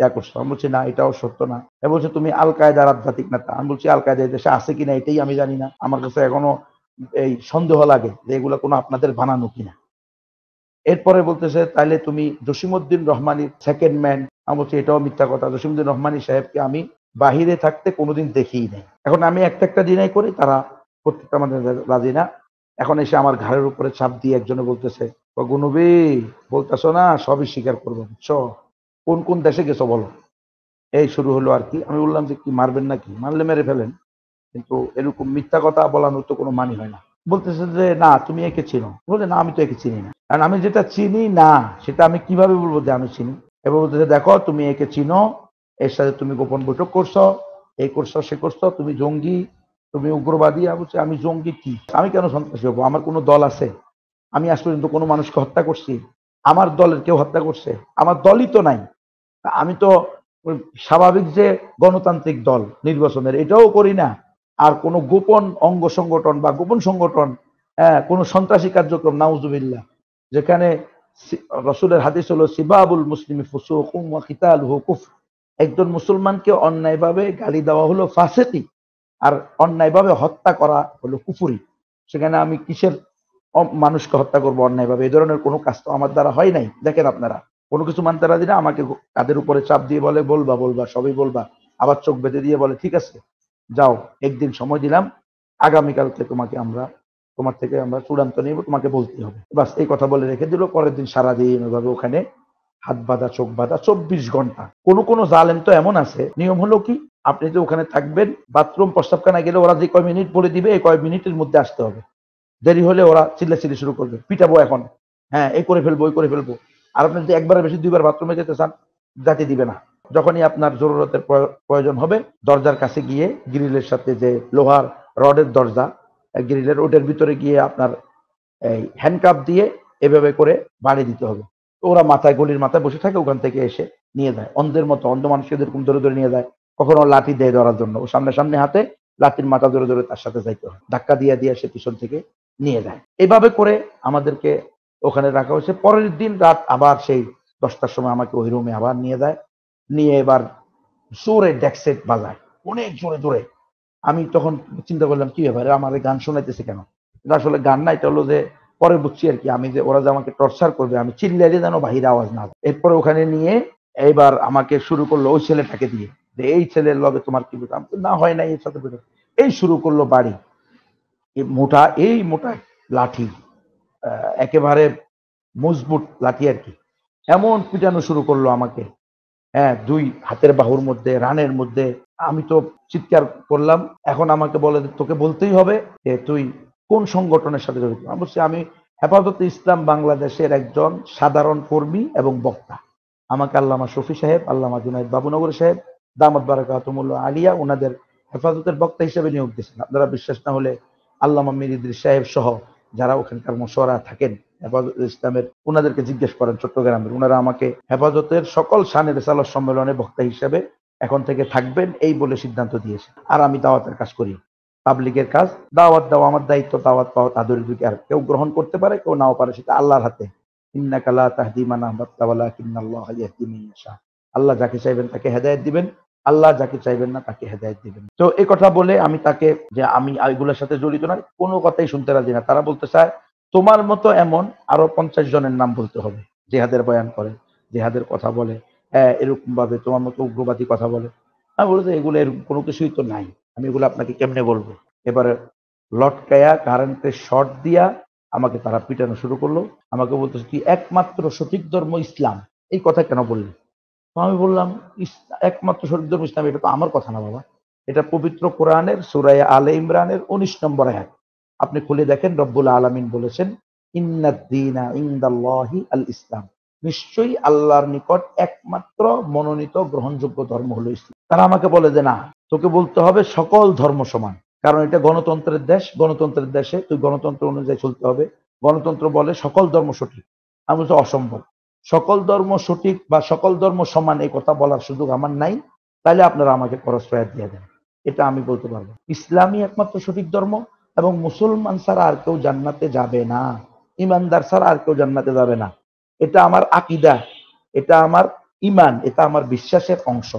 Speaker 1: ইয়া আমি বলছি না এটাও সত্য না এ বলছে তুমি আল কায়দার আধ্যাত্মিক নেতা আমি বলছি আল কায়দা দেশে আছে কিনা এটাই আমি জানি না আমার কাছে এখনো এই সন্দেহ লাগে যে এগুলো কোনো আপনাদের বানানো কিনা এরপরে বলতেছে তাইলে তুমি জসিমুদ্দিন রহমানির সেকেন্ড ম্যান আমি বলছি এটাও মিথ্যা কথা জসিমুদ্দিন রহমানি সাহেবকে আমি বাহিরে থাকতে কোনোদিন দেখিই নাই এখন আমি একটা একটা দিনাই করি তারা প্রত্যেকটা আমাদের রাজি না এখন এসে আমার ঘাড়ের উপরে চাপ দিয়ে একজনে বলতেছে গুনবি বলতেছ না সবই স্বীকার করবো বুঝছো কোন কোন দেশে গেছো বলো এই শুরু হলো আর কি আমি বললাম যে কি মারবেন নাকি মারলে মেরে ফেলেন কিন্তু এরকম মিথ্যা কথা বলানোর তো কোনো মানি হয় না বলতেছে যে না তুমি একে চিনো বলে না আমি তো একে চিনি না কারণ আমি যেটা চিনি না সেটা আমি কিভাবে বলবো যে আমি চিনি এবার বলতেছে দেখো তুমি একে চিনো এর সাথে তুমি গোপন বৈঠক করছো এই করছো সে করছো তুমি জঙ্গি তুমি উগ্রবাদী বলছে আমি জঙ্গি কি আমি কেন সন্ত্রাসী হবো আমার কোনো দল আছে আমি আজ পর্যন্ত কোনো মানুষকে হত্যা করছি আমার দলের কেউ হত্যা করছে আমার দলই তো নাই আমি তো স্বাভাবিক যে গণতান্ত্রিক দল নির্বাচনের এটাও করি না আর কোনো গোপন অঙ্গ সংগঠন বা গোপন সংগঠন হ্যাঁ, কোনো সন্ত্রাসী কার্যক্রম নাউজুবিল্লা যেখানে রসুলের হাদিস হলো সিবাবুল মুসলিম খিতাল হুকুফ একজন মুসলমানকে অন্যায়ভাবে গালি দেওয়া হলো ফাসেতি আর অন্যায়ভাবে হত্যা করা হলো কুফুরি সেখানে আমি কিসের মানুষকে হত্যা করবো অন্যায়ভাবে এ ধরনের কোনো কাজ তো আমার দ্বারা হয় নাই দেখেন আপনারা কোনো কিছু মানতে রাজি না আমাকে কাদের উপরে চাপ দিয়ে বলে বলবা বলবা সবই বলবা আবার চোখ বেঁধে দিয়ে বলে ঠিক আছে যাও একদিন সময় দিলাম আগামীকালকে তোমাকে আমরা তোমার থেকে আমরা চূড়ান্ত নিয়ে তোমাকে বলতে হবে বাস এই কথা বলে রেখে দিল পরের দিন সারাদিন ওইভাবে ওখানে হাত বাঁধা চোখ বাঁধা চব্বিশ ঘন্টা কোনো কোনো জালেম তো এমন আছে নিয়ম হলো কি আপনি যে ওখানে থাকবেন বাথরুম প্রস্তাবখানা গেলে ওরা যে কয় মিনিট বলে দিবে এই কয় মিনিটের মধ্যে আসতে হবে দেরি হলে ওরা চিল্লা চিল্লি শুরু করবে পিটাবো এখন হ্যাঁ এই করে ফেলবো ওই করে ফেলবো আর আপনি যদি একবার বেশি দুইবার বাথরুমে যেতে চান যাতে দিবে না যখনই আপনার জরুরতের প্রয়োজন হবে দরজার কাছে গিয়ে গ্রিলের সাথে যে লোহার রডের দরজা গ্রিলের ওটের ভিতরে গিয়ে আপনার এই হ্যান্ডকাপ দিয়ে এভাবে করে বাড়ি দিতে হবে ওরা মাথায় গলির মাথায় বসে থাকে ওখান থেকে এসে নিয়ে যায় অন্ধের মতো অন্ধ মানুষকে এরকম ধরে ধরে নিয়ে যায় কখনো লাঠি দেয় ধরার জন্য ও সামনে সামনে হাতে লাঠির মাথা ধরে ধরে তার সাথে যাইতে হয় ধাক্কা দিয়ে দিয়ে সে পিছন থেকে নিয়ে যায় এভাবে করে আমাদেরকে ওখানে রাখা হয়েছে পরের দিন রাত আবার সেই দশটার সময় আমাকে ওই রুমে আবার নিয়ে যায় নিয়ে এবার জোরে ডেক্সেট বাজায় অনেক জোরে জোরে আমি তখন চিন্তা করলাম কি ব্যাপারে আমার গান শোনাইতেছে কেন আসলে গান নাই এটা হলো যে পরে বুঝছি আর কি আমি যে ওরা যে আমাকে টর্চার করবে আমি চিল্লাইলে যেন বাহির আওয়াজ না এরপরে ওখানে নিয়ে এইবার আমাকে শুরু করলো ওই ছেলেটাকে দিয়ে যে এই ছেলের লগে তোমার কি না হয় না এর সাথে এই শুরু করলো বাড়ি মোটা এই মোটা লাঠি একেবারে মজবুত লাঠি আর কি এমন পিটানো শুরু করলো আমাকে হ্যাঁ দুই হাতের বাহুর মধ্যে রানের মধ্যে আমি তো চিৎকার করলাম এখন আমাকে বলে তোকে বলতেই হবে যে তুই কোন সংগঠনের সাথে জড়িত আমি আমি হেফাজতে ইসলাম বাংলাদেশের একজন সাধারণ কর্মী এবং বক্তা আমাকে আল্লামা শফি সাহেব আল্লামা জুনায়দ বাবুনগর সাহেব দামদ বারাকাতমুল্লা আলিয়া ওনাদের হেফাজতের বক্তা হিসেবে নিয়োগ দিয়েছেন আপনারা বিশ্বাস না হলে আল্লামা মিরিদির সাহেব সহ যারা ওখানকার মশোয়ারা থাকেন হেফাজত ইসলামের ওনাদেরকে জিজ্ঞেস করেন চট্টগ্রামের ওনারা আমাকে হেফাজতের সকল সানে রেসাল সম্মেলনে বক্তা হিসাবে এখন থেকে থাকবেন এই বলে সিদ্ধান্ত দিয়েছে আর আমি দাওয়াতের কাজ করি পাবলিকের কাজ দাওয়াত দেওয়া আমার দায়িত্ব দাওয়াত পাওয়া তাদের দিকে আর কেউ গ্রহণ করতে পারে কেউ নাও পারে সেটা আল্লাহর হাতে ইন্নাকালা তাহদিমান আহমদ আল্লাহ যাকে চাইবেন তাকে হেদায়ত দিবেন আল্লাহ যাকে চাইবেন না তাকে হেদায়ত দিবেন তো এই কথা বলে আমি তাকে যে আমি এগুলোর সাথে জড়িত না কোনো কথাই শুনতে রাজি না তারা বলতে চায় তোমার মতো এমন আরো পঞ্চাশ জনের নাম বলতে হবে জেহাদের বয়ান করে জেহাদের কথা বলে হ্যাঁ এরকম ভাবে তোমার মতো উগ্রবাদী কথা বলে আমি বলতে এগুলো এরকম কোনো কিছুই তো নাই আমি এগুলো আপনাকে কেমনে বলবো এবারে লটকায়া কারেন্টের শর্ট দিয়া আমাকে তারা পিটানো শুরু করলো আমাকে বলতেছে তুই একমাত্র সঠিক ধর্ম ইসলাম এই কথা কেন বললি আমি বললাম একমাত্র শরীরধর্ম ইসলাম এটা তো আমার কথা না বাবা এটা পবিত্র কোরআনের সুরাইয়া আলে ইমরানের উনিশ নম্বর এক আপনি খুলে দেখেন রব্বুল আলমিন বলেছেন ইন্নাদ্দিনা ইন্দাল্লাহি আল ইসলাম নিশ্চয়ই আল্লাহর নিকট একমাত্র মনোনীত গ্রহণযোগ্য ধর্ম হলো ইসলাম তারা আমাকে বলে যে না তোকে বলতে হবে সকল ধর্ম সমান কারণ এটা গণতন্ত্রের দেশ গণতন্ত্রের দেশে তুই গণতন্ত্র অনুযায়ী চলতে হবে গণতন্ত্র বলে সকল ধর্ম সঠিক আমি বলছি অসম্ভব সকল ধর্ম সঠিক বা সকল ধর্ম সমান এই কথা বলার সুযোগ আমার নাই তাহলে আপনারা আমাকে করশ্রয় দিয়ে দেন এটা আমি বলতে পারবো ইসলামই একমাত্র সঠিক ধর্ম এবং মুসলমান ছাড়া আর কেউ জান্নাতে যাবে না ইমানদার ছাড়া আর কেউ জান্নাতে যাবে না এটা আমার আকিদা এটা আমার ইমান এটা আমার বিশ্বাসের অংশ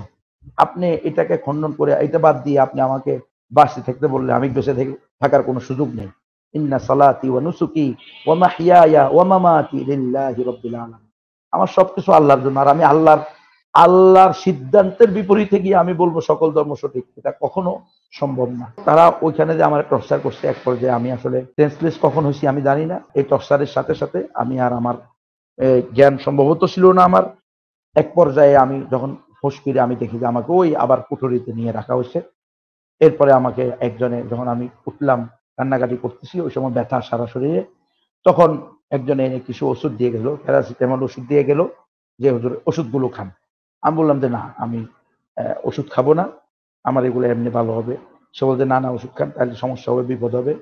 Speaker 1: আপনি এটাকে খণ্ডন করে এটা বাদ দিয়ে আপনি আমাকে বাসে থাকতে বললে আমি বসে থাকার কোনো সুযোগ নেই ইন্না সালাতি ওয়া নুসুকি ওয়া মাহিয়ায়া ওয়া মামাতি লিল্লাহি রাব্বিল আলামিন আমার সবকিছু আল্লাহর জন্য আর আমি আল্লাহর আল্লাহর সিদ্ধান্তের বিপরীতে গিয়ে আমি বলবো সকল ধর্ম সঠিক এটা কখনো সম্ভব না তারা ওইখানে যে আমার টর্চার করছে এক পর্যায়ে আমি আসলে টেন্সলেস কখন হয়েছি আমি জানি না এই টর্চারের সাথে সাথে আমি আর আমার জ্ঞান সম্ভবত ছিল না আমার এক পর্যায়ে আমি যখন হোস করে আমি দেখি যে আমাকে ওই আবার কুঠুরিতে নিয়ে রাখা হয়েছে এরপরে আমাকে একজনে যখন আমি উঠলাম কান্নাকাটি করতেছি ওই সময় ব্যথা সারা শরীরে তখন একজন এনে কিছু ওষুধ দিয়ে গেল প্যারাসিটামল ওষুধ দিয়ে গেল যে হুজুর ওষুধগুলো খান আমি বললাম যে না আমি ওষুধ খাবো না আমার এগুলো এমনি ভালো হবে সে বলতে না না ওষুধ খান তাহলে সমস্যা হবে বিপদ হবে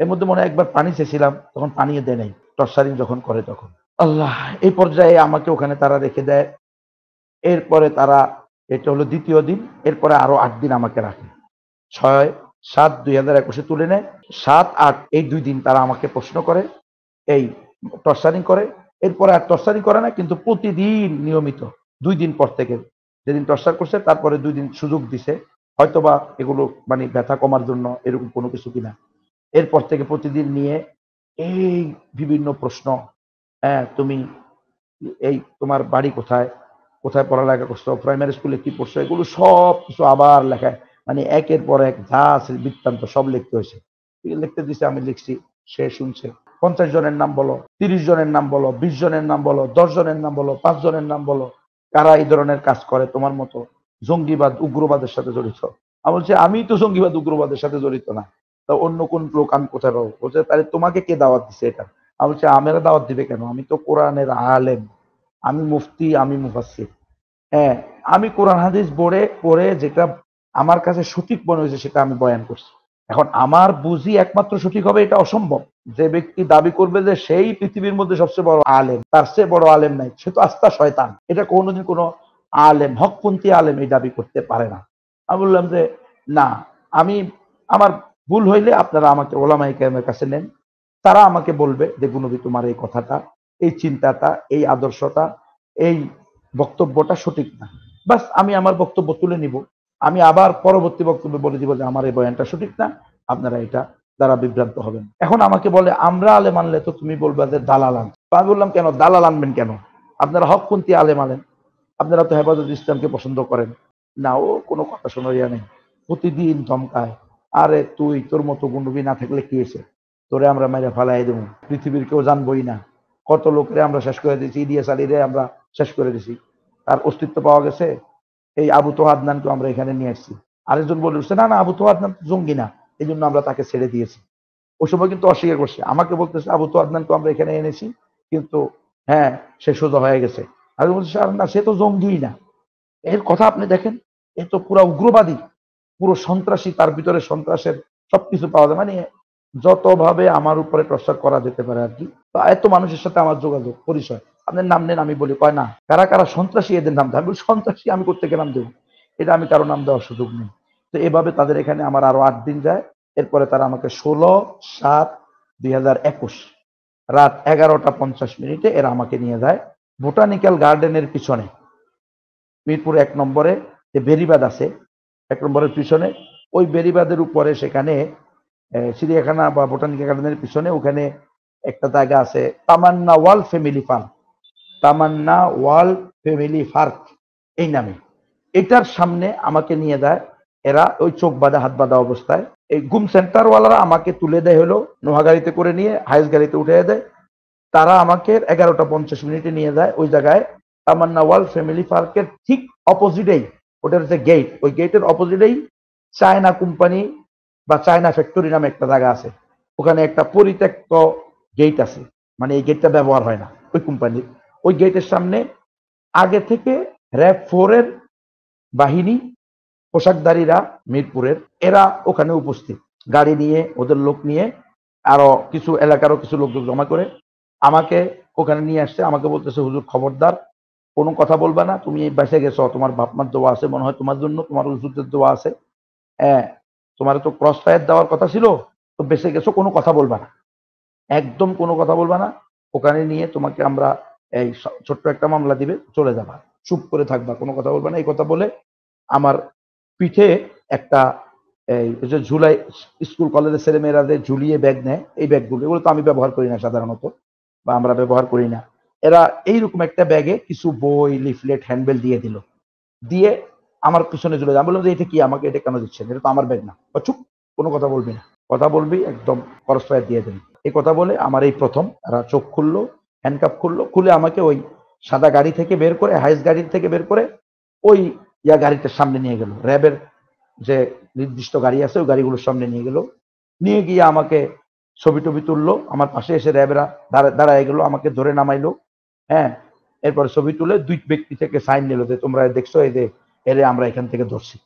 Speaker 1: এর মধ্যে মনে একবার পানি চেয়েছিলাম তখন পানিও দেয় নাই টসারিং যখন করে তখন আল্লাহ এই পর্যায়ে আমাকে ওখানে তারা রেখে দেয় এরপরে তারা এটা হলো দ্বিতীয় দিন এরপরে আরো আট দিন আমাকে রাখে ছয় সাত দুই হাজার একুশে তুলে নেয় সাত আট এই দুই দিন তারা আমাকে প্রশ্ন করে এই টর্সারিং করে এরপরে আর টর্সারিং করে না কিন্তু প্রতিদিন নিয়মিত দুই দিন পর থেকে যেদিন টর্সার করছে তারপরে দুই দিন সুযোগ দিছে হয়তোবা এগুলো মানে ব্যথা কমার জন্য এরকম কোনো কিছু কিনা এরপর থেকে প্রতিদিন নিয়ে এই বিভিন্ন প্রশ্ন হ্যাঁ তুমি এই তোমার বাড়ি কোথায় কোথায় পড়ালেখা করছো প্রাইমারি স্কুলে কি পড়ছো এগুলো সব কিছু আবার লেখায় মানে একের পর এক যা আছে বৃত্তান্ত সব লিখতে হয়েছে লিখতে দিছে আমি লিখছি সে শুনছে পঞ্চাশ জনের নাম বলো তিরিশ জনের নাম বলো বিশ জনের নাম বলো দশ জনের নাম বলো পাঁচ জনের নাম বলো কারা এই ধরনের কাজ করে তোমার মতো জঙ্গিবাদ উগ্রবাদের সাথে জড়িত আমি বলছি আমি তো জঙ্গিবাদ উগ্রবাদের সাথে জড়িত না তা অন্য কোন লোক আমি কোথায় পাবো বলছে তাহলে তোমাকে কে দাওয়াত দিছে এটা আমি বলছি আমেরা দাওয়াত দিবে কেন আমি তো কোরআনের আলেম আমি মুফতি আমি মুফাসি হ্যাঁ আমি কোরআন হাদিস পড়ে পড়ে যেটা আমার কাছে সঠিক মনে হয়েছে সেটা আমি বয়ান করছি এখন আমার বুঝি একমাত্র সঠিক হবে এটা অসম্ভব যে ব্যক্তি দাবি করবে যে সেই পৃথিবীর মধ্যে সবচেয়ে বড় আলেম তার চেয়ে বড় আলেম নাই সে তো আস্থা শয়তান এটা কোনোদিন কোনো আলেম হকপন্থী আলেম এই দাবি করতে পারে না আমি বললাম যে না আমি আমার ভুল হইলে আপনারা আমাকে ওলামাই কেমের কাছে নেন তারা আমাকে বলবে যে গুণবী তোমার এই কথাটা এই চিন্তাটা এই আদর্শটা এই বক্তব্যটা সঠিক না বাস আমি আমার বক্তব্য তুলে নিব আমি আবার পরবর্তী বক্তব্যে বলে দিব যে আমার এই বয়ানটা সঠিক না আপনারা এটা দ্বারা বিভ্রান্ত হবেন এখন আমাকে বলে আমরা আলে মানলে তো তুমি বলবে যে দালাল আন আমি বললাম কেন দালাল আনবেন কেন আপনারা হক হকপন্থী আলে মানেন আপনারা তো হেফাজত ইসলামকে পছন্দ করেন না ও কোনো কথা শোনা ইয়া নেই প্রতিদিন ধমকায় আরে তুই তোর মতো গুন্ডবি না থাকলে কি এসে তোরে আমরা মেরে ফালাই দেবো পৃথিবীর কেউ জানবই না কত লোকরে আমরা শেষ করে দিয়েছি ইডিয়াস আলিরে আমরা শেষ করে দিছি তার অস্তিত্ব পাওয়া গেছে এই আবু আদনানকে আমরা এখানে নিয়ে আসছি আরেকজন বলে উঠছে না না আবু তোহাদনান জঙ্গি না এই জন্য আমরা তাকে ছেড়ে দিয়েছি ওই সময় কিন্তু অস্বীকার করছে আমাকে বলতেছে আবু আদনানকে আমরা এখানে এনেছি কিন্তু হ্যাঁ সে সোজা হয়ে গেছে আমি বলছে স্যার না সে তো জঙ্গিই না এর কথা আপনি দেখেন এ তো পুরো উগ্রবাদী পুরো সন্ত্রাসী তার ভিতরে সন্ত্রাসের সবকিছু পাওয়া যায় মানে যতভাবে আমার উপরে প্রসার করা যেতে পারে আর কি এত মানুষের সাথে আমার যোগাযোগ পরিচয় আপনার নাম নেন আমি বলি কয় না কারা কারা সন্ত্রাসী এদের নাম দেয় আমি বলি সন্ত্রাসী আমি করতে নাম দেবো এটা আমি কারো নাম দেওয়ার সুযোগ নেই তো এভাবে তাদের এখানে আমার আরো আট দিন যায় এরপরে তারা আমাকে ষোলো সাত দুই হাজার একুশ রাত এগারোটা পঞ্চাশ মিনিটে এরা আমাকে নিয়ে যায় বোটানিক্যাল গার্ডেনের পিছনে মিরপুর এক নম্বরে যে বেরিবাদ আছে এক নম্বরের পিছনে ওই বেরিবাদের উপরে সেখানে চিড়িয়াখানা বা বোটানিক্যাল গার্ডেনের পিছনে ওখানে একটা জায়গা আছে Tamanna wall family farm Tamanna wall family farm এই নামে এটার সামনে আমাকে নিয়ে দেয় এরা ওই চোখ বাঁধা হাত বাঁধা অবস্থায় এই গুম সেন্টারওয়ালারা আমাকে তুলে দেয় হলো নোহা গাড়িতে করে নিয়ে হাইস গাড়িতে উঠে দেয় তারা আমাকে এগারোটা পঞ্চাশ মিনিটে নিয়ে যায় ওই জায়গায় তামান্না ওয়াল ফ্যামিলি পার্কের ঠিক অপোজিটেই ওটার যে গেট ওই গেটের অপোজিটেই চায়না কোম্পানি বা চায়না ফ্যাক্টরি নামে একটা জায়গা আছে ওখানে একটা পরিত্যক্ত গেট আছে মানে এই গেটটা ব্যবহার হয় না ওই কোম্পানির ওই গেটের সামনে আগে থেকে র্যাব ফোরের বাহিনী পোশাকদারীরা মিরপুরের এরা ওখানে উপস্থিত গাড়ি নিয়ে ওদের লোক নিয়ে আরো কিছু এলাকারও কিছু লোক জমা করে আমাকে ওখানে নিয়ে আসছে আমাকে বলতেছে হুজুর খবরদার কোনো কথা বলবে না তুমি বাসে গেছো তোমার বাপমার দোয়া আছে মনে হয় তোমার জন্য তোমার হুজুরদের দোয়া আছে হ্যাঁ তোমার তো ক্রস ফায়ার দেওয়ার কথা ছিল তো বেঁচে গেছো কোনো কথা বলবা না একদম কোনো কথা বলবা না ওখানে নিয়ে তোমাকে আমরা এই ছোট্ট একটা মামলা দিবে চলে যাবা চুপ করে থাকবা কোনো কথা বলবে না এই কথা বলে আমার পিঠে একটা এই যে ঝুলাই স্কুল কলেজের ছেলে মেয়েরা যে ঝুলিয়ে ব্যাগ নেয় এই ব্যাগগুলো এগুলো তো আমি ব্যবহার করি না সাধারণত বা আমরা ব্যবহার করি না এরা এইরকম একটা ব্যাগে কিছু বই লিফলেট হ্যান্ডবেল দিয়ে দিল দিয়ে আমার পিছনে চলে আমি বললাম যে এটা কি আমাকে এটা কেন দিচ্ছেন এটা তো আমার ব্যাগ না বা চুপ কোনো কথা বলবি না কথা বলবি একদম পরস্পর দিয়ে দেবে এই কথা বলে আমার এই প্রথম এরা চোখ খুললো হ্যান্ডকাপ খুললো খুলে আমাকে ওই সাদা গাড়ি থেকে বের করে হাইস গাড়ি থেকে বের করে ওই ইয়া গাড়িটার সামনে নিয়ে গেল র্যাবের যে নির্দিষ্ট গাড়ি আছে ওই গাড়িগুলোর সামনে নিয়ে গেল নিয়ে গিয়ে আমাকে ছবি টবি তুললো আমার পাশে এসে র্যাবেরা দাঁড়ায় গেলো আমাকে ধরে নামাইলো হ্যাঁ এরপরে ছবি তুলে দুই ব্যক্তি থেকে সাইন নিল যে তোমরা দেখছো এই যে এরে আমরা এখান থেকে ধরছি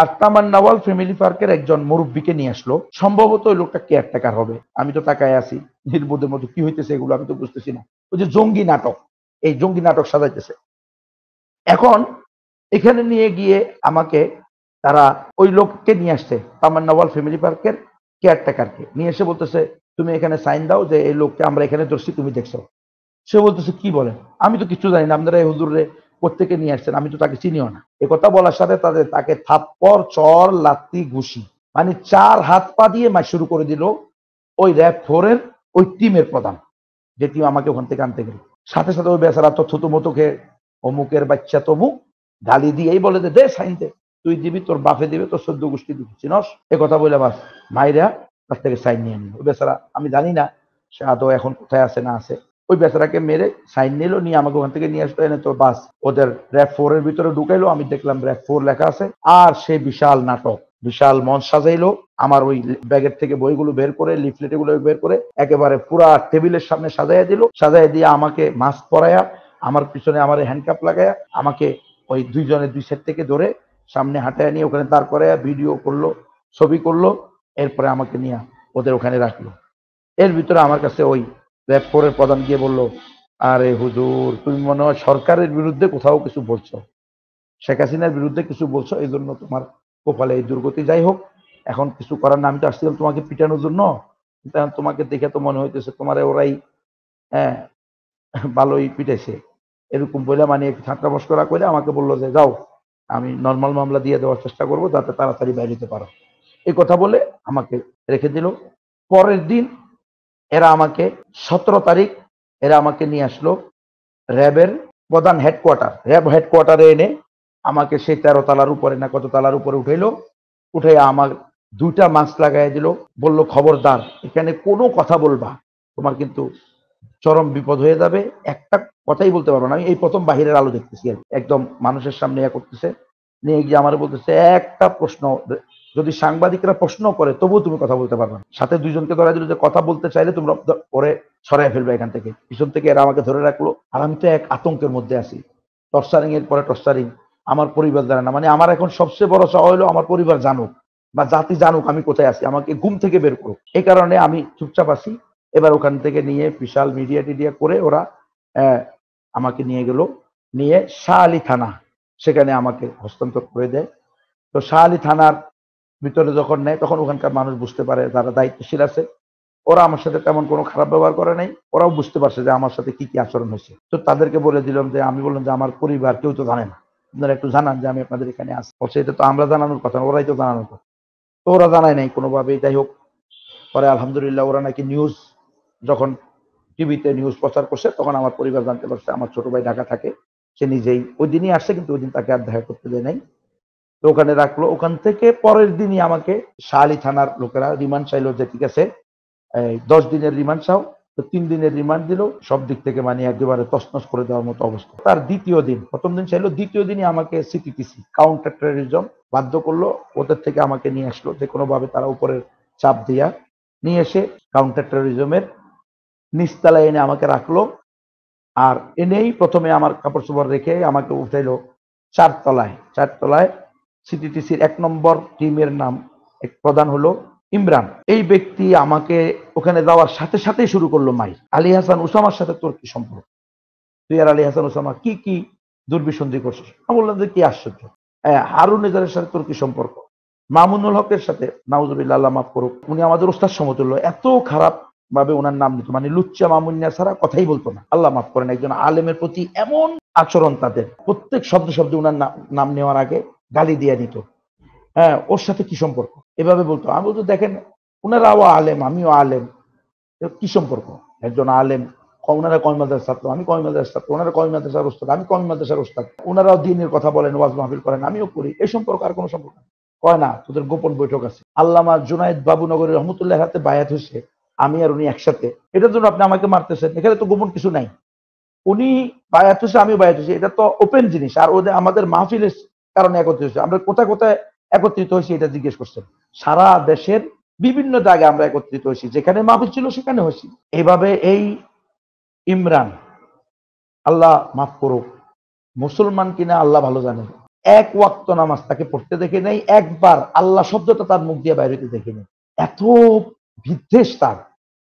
Speaker 1: আর তামান নাওয়াল ফ্যামিলি পার্কের একজন মুরব্বীকে নিয়ে আসলো সম্ভবত ওই লোকটা কেয়ারটেকার হবে আমি তো তাকায় আছি নির্বোধের মতো কি হইতেছে এগুলো আমি তো বুঝতেছি না ওই যে জঙ্গি নাটক এই জঙ্গি নাটক সাজাইতেছে এখন এখানে নিয়ে গিয়ে আমাকে তারা ওই লোককে নিয়ে আসছে তামান নাওয়াল ফ্যামিলি পার্কের টাকারকে নিয়ে এসে বলতেছে তুমি এখানে সাইন দাও যে এই লোককে আমরা এখানে ধরছি তুমি দেখছো সে বলতেছে কি বলে আমি তো কিছু জানি না আপনারা এই হুজুরে কোথেকে নিয়ে আসছেন আমি তো তাকে চিনিও না কথা বলার সাথে তাদের তাকে থাপ্পর চর লাত্তি ঘুষি মানে চার হাত পা দিয়ে মাছ শুরু করে দিল ওই র্যাব ফোরের ওই টিমের প্রধান যে টিম আমাকে ওখান থেকে আনতে গেল সাথে সাথে ওই বেচারা তো মতো খেয়ে অমুকের বাচ্চা তমুক গালি দিয়েই বলে দে দে সাইন দে তুই দিবি তোর বাপে দিবে তোর সদ্য গোষ্ঠী দিবি চিনস এ কথা বলে বাস মাইরা তার থেকে সাইন নিয়ে নিল বেচারা আমি জানি না সে আদৌ এখন কোথায় আছে না আছে ওই বেচারাকে মেরে সাইন নিল নিয়ে আমাকে ওখান থেকে নিয়ে আসতে এনে তো বাস ওদের র্যাপ ফোর এর ভিতরে ঢুকাইলো আমি দেখলাম র্যাপ ফোর লেখা আছে আর সে বিশাল নাটক বিশাল মন সাজাইলো আমার ওই ব্যাগের থেকে বইগুলো বের করে লিফলেট গুলো বের করে একেবারে পুরা টেবিলের সামনে সাজাইয়া দিল সাজাইয়া দিয়ে আমাকে মাস্ক পরাইয়া আমার পিছনে আমার হ্যান্ডকাপ লাগাইয়া আমাকে ওই দুইজনের দুই সেট থেকে ধরে সামনে হাঁটায় নিয়ে ওখানে তার করে ভিডিও করলো ছবি করলো এরপরে আমাকে নিয়ে ওদের ওখানে রাখলো এর ভিতরে আমার কাছে ওই র্যাব ফোরের প্রধান গিয়ে বলল আরে হুজুর তুমি মনে হয় সরকারের বিরুদ্ধে কোথাও কিছু বলছো শেখ হাসিনার বিরুদ্ধে কিছু বলছো এই জন্য তোমার কপালে এই দুর্গতি যাই হোক এখন কিছু করার নাম তো আসছিলাম তোমাকে পিটানোর জন্য তোমাকে দেখে তো মনে হইতেছে তোমার ওরাই হ্যাঁ ভালোই পিটাইছে এরকম বলে মানে ঠাট্টা মস্করা করে আমাকে বললো যে যাও আমি নর্মাল মামলা দিয়ে দেওয়ার চেষ্টা করবো যাতে তাড়াতাড়ি বাইরে যেতে পারো এই কথা বলে আমাকে রেখে দিল পরের দিন এরা আমাকে সতেরো তারিখ এরা আমাকে নিয়ে আসলো র্যাবের প্রধান হেডকোয়ার্টার র্যাব হেডকোয়ার্টারে এনে আমাকে সেই তেরো তালার উপরে না কত তালার উপরে উঠাইলো উঠে আমার দুইটা মাস্ক লাগাই দিল বলল খবরদার এখানে কোনো কথা বলবা তোমার কিন্তু চরম বিপদ হয়ে যাবে একটা কথাই বলতে পারবো না আমি এই প্রথম বাহিরের আলো দেখতেছি একদম মানুষের সামনে ইয়া করতেছে নিয়ে গিয়ে আমার বলতেছে একটা প্রশ্ন যদি সাংবাদিকরা প্রশ্ন করে তবুও তুমি কথা বলতে পারবে না সাথে দুইজনকে ধরা দিল যে কথা বলতে চাইলে তোমরা পরে সরাই ফেলবে এখান থেকে পিছন থেকে এরা আমাকে ধরে রাখলো আর আমি তো এক আতঙ্কের মধ্যে আছি টর্চারিং এর পরে টর্চারিং আমার পরিবার জানে না মানে আমার এখন সবচেয়ে বড় চাওয়া হলো আমার পরিবার জানুক বা জাতি জানুক আমি কোথায় আছি আমাকে ঘুম থেকে বের করুক এই কারণে আমি চুপচাপ আছি এবার ওখান থেকে নিয়ে বিশাল মিডিয়া টিডিয়া করে ওরা আমাকে নিয়ে গেল নিয়ে শাহ আলী থানা সেখানে আমাকে হস্তান্তর করে দেয় তো শাহ আলী থানার ভিতরে যখন নেয় তখন ওখানকার মানুষ বুঝতে পারে যারা দায়িত্বশীল আছে ওরা আমার সাথে তেমন কোনো খারাপ ব্যবহার করে নাই ওরাও বুঝতে পারছে যে আমার সাথে কি কি আচরণ হয়েছে তো তাদেরকে বলে দিলাম যে আমি বললাম যে আমার পরিবার কেউ তো জানে না আপনারা একটু জানান যে আমি আপনাদের এখানে আসি বলছে এটা তো আমরা জানানোর কথা না ওরাই তো জানানোর কথা তো ওরা জানায় নাই কোনোভাবে যাই হোক পরে আলহামদুলিল্লাহ ওরা নাকি নিউজ যখন টিভিতে নিউজ প্রচার করছে তখন আমার পরিবার জানতে পারছে আমার ছোট ভাই ঢাকা থাকে সে নিজেই ওই দিনই আসছে কিন্তু ওই দিন তাকে আর দেখা করতে দেয় নাই ওখানে রাখলো ওখান থেকে পরের দিনই আমাকে শাহালি থানার লোকেরা রিমান্ড চাইলো যে ঠিক আছে দশ দিনের রিমান্ড চাও তো তিন দিনের রিমান্ড দিল সব দিক থেকে মানে একেবারে তসনস করে দেওয়ার মতো অবস্থা তার দ্বিতীয় দিন প্রথম দিন চাইলো দ্বিতীয় দিনই আমাকে সিটিটিসি কাউন্টার টেরিজম বাধ্য করলো ওদের থেকে আমাকে নিয়ে আসলো যে কোনোভাবে তারা উপরের চাপ দিয়া নিয়ে এসে কাউন্টার টেরিজমের নিস্তালা এনে আমাকে রাখলো আর এনেই প্রথমে আমার কাপড় চোপড় রেখে আমাকে উঠাইলো চারতলায় চারতলায় সিটিটিসির এক নম্বর টিমের নাম এক প্রধান হলো ইমরান এই ব্যক্তি আমাকে ওখানে যাওয়ার সাথে সাথেই শুরু করলো মাই আলী হাসান উসামার সাথে তোর কি সম্পর্ক তুই আর আলী হাসান উসামা কি কি দুর্বিসন্ধি করছিস আমি বললাম যে কি আশ্চর্য হারুন এজারের সাথে তোর কি সম্পর্ক মামুনুল হকের সাথে নাউজুবিল্লাহ মাফ করুক উনি আমাদের ওস্তাদ সমতুল্য এত খারাপ ভাবে ওনার নাম নিত মানে লুচ্চা মামুনিয়া ছাড়া কথাই বলতো না আল্লাহ মাফ করেন একজন আলেমের প্রতি এমন আচরণ তাদের প্রত্যেক শব্দ শব্দে ওনার নাম নেওয়ার আগে গালি দিয়ে দিত হ্যাঁ ওর সাথে কি সম্পর্ক এভাবে বলতো আমি বলতো দেখেন ওনারাও আলেম আমিও আলেম কি সম্পর্ক একজন আলেম ওনারা কয় মাদ্রাসার ছাত্র আমি কয় মাদ্রাসার ছাত্র ওনারা কয় মাদ্রাসার ওস্তাদ আমি কয় মাদ্রাসার ওস্তাদ ওনারাও দিনের কথা বলেন ওয়াজ মাহফিল করেন আমিও করি এই সম্পর্ক আর কোনো সম্পর্ক কয় না তোদের গোপন বৈঠক আছে আল্লামা জুনায়দ বাবুনগরের রহমতুল্লাহ হাতে বায়াত হয়েছে আমি আর উনি একসাথে এটার জন্য আপনি আমাকে মারতেছেন এখানে তো গোপন কিছু নাই উনি বায়াত হয়েছে আমিও বায়াত হয়েছি এটা তো ওপেন জিনিস আর ওদের আমাদের মাহফিলের কারণে একত্রিত হয়েছে আমরা কোথায় কোথায় একত্রিত হয়েছি এটা জিজ্ঞেস করছেন সারা দেশের বিভিন্ন জায়গায় আমরা একত্রিত হয়েছি যেখানে মাহফিল ছিল সেখানে হয়েছি এভাবে এই ইমরান আল্লাহ মাফ করুক মুসলমান কিনা আল্লাহ ভালো জানে এক ওয়াক্ত নামাজ তাকে পড়তে দেখে নেই একবার আল্লাহ শব্দটা তার মুখ দিয়ে বাইরেতে দেখে নেই এত বিদ্বেষ তার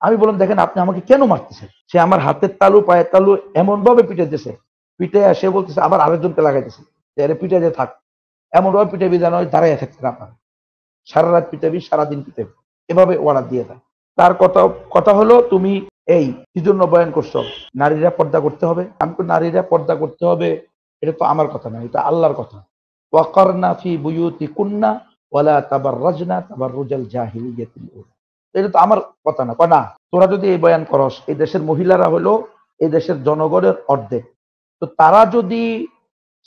Speaker 1: আমি বললাম দেখেন আপনি আমাকে কেন মারতেছেন সে আমার হাতের তালু পায়ের তালু এমন ভাবে দিয়েছে পিটে সে বলতেছে আবার আরেকজনকে লাগাইতেছে এর যে থাক এমনভাবে পিটাবি যেন দাঁড়াইয়া থাকতে না পারে সারা রাত পিটাবি সারাদিন পিটাবি এভাবে অর্ডার দিয়ে দেয় তার কথা কথা হলো তুমি এই কি জন্য বয়ান করছো নারীরা পর্দা করতে হবে আমি তো নারীরা পর্দা করতে হবে এটা তো আমার কথা না এটা আল্লাহর কথা ওয়াকার ফি বুয়ুতি কুন্না ওয়ালা তাবার রাজনা তাবার রুজাল জাহিলিয়াতিল এটা তো আমার কথা না না তোরা যদি এই বয়ান করস এই দেশের মহিলারা হলো এই দেশের জনগণের অর্ধেক তো তারা যদি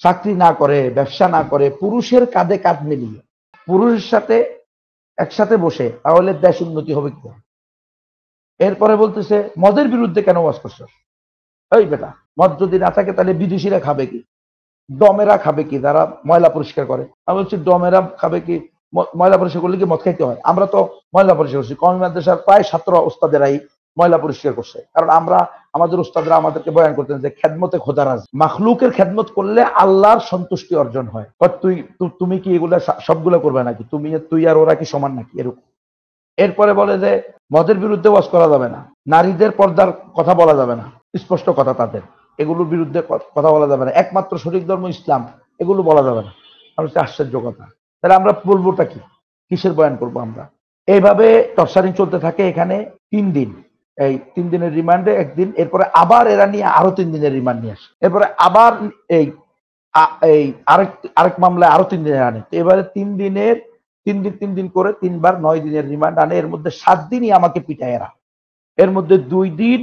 Speaker 1: চাকরি না করে ব্যবসা না করে পুরুষের কাঁধে কাঁধ মিলিয়ে পুরুষের সাথে একসাথে বসে তাহলে দেশ উন্নতি হবে কি এরপরে বলতেছে মদের বিরুদ্ধে কেন বাস করছ ওই বেটা মদ যদি না থাকে তাহলে বিদেশিরা খাবে কি ডমেরা খাবে কি যারা ময়লা পরিষ্কার করে আমি বলছি ডমেরা খাবে কি ময়লা পরিষ্কার করলে কি মদ খাইতে হয় আমরা তো ময়লা পরিষ্কার করছি কমি মাদ্রাসার প্রায় ছাত্র ওস্তাদেরাই ময়লা পরিষ্কার করছে কারণ আমরা আমাদের উস্তাদরা আমাদেরকে বয়ান করতেন যে খেদমতে খোদারাজ মাখলুকের খেদমত করলে আল্লাহর সন্তুষ্টি অর্জন হয় তুই তুমি কি এগুলা সবগুলো করবে নাকি তুমি তুই আর ওরা কি সমান নাকি এরকম এরপরে বলে যে মদের বিরুদ্ধে ওয়াজ করা যাবে না নারীদের পর্দার কথা বলা যাবে না স্পষ্ট কথা তাদের এগুলোর বিরুদ্ধে কথা বলা যাবে না একমাত্র সঠিক ধর্ম ইসলাম এগুলো বলা যাবে না মানুষ আশ্চর্য কথা তাহলে আমরা বলবোটা কি কিসের বয়ান করব আমরা এইভাবে টর্চারিং চলতে থাকে এখানে তিন দিন এই তিন দিনের রিমান্ডে একদিন এরপরে আবার এরা নিয়ে আরো তিন দিনের রিমান্ড নিয়ে আসে এরপরে আবার এই এই আরেক আরেক মামলায় আরো তিন দিনের আনে এবারে তিন দিনের তিন দিন তিন দিন করে তিনবার নয় দিনের রিমান্ড আনে এর মধ্যে সাত দিনই আমাকে পিটায় এরা এর মধ্যে দুই দিন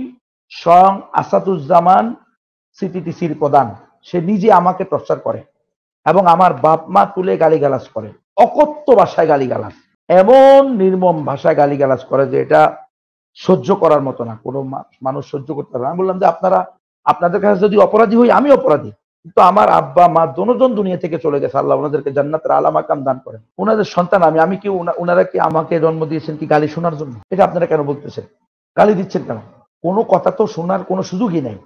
Speaker 1: স্বয়ং আসাদুজ্জামান সিটিটিসির প্রধান সে নিজে আমাকে টর্চার করে এবং আমার বাপ মা তুলে গালিগালাজ করে অকত্য ভাষায় গালিগালাজ এমন নির্মম ভাষায় গালিগালাজ করে যে এটা সহ্য করার মতো না কোনো মানুষ সহ্য করতে পারে আমি বললাম যে আপনারা আপনাদের কাছে যদি অপরাধী হই আমি অপরাধী কিন্তু আমার আব্বা মা দোনোজন দুনিয়া থেকে চলে গেছে আল্লাহ ওনাদেরকে জান্নাতের আলামা দান করেন ওনাদের সন্তান আমি আমি কি ওনারা কি আমাকে জন্ম দিয়েছেন কি গালি শোনার জন্য এটা আপনারা কেন বলতেছেন গালি দিচ্ছেন কেন কোনো কথা তো শোনার কোনো সুযোগই নাই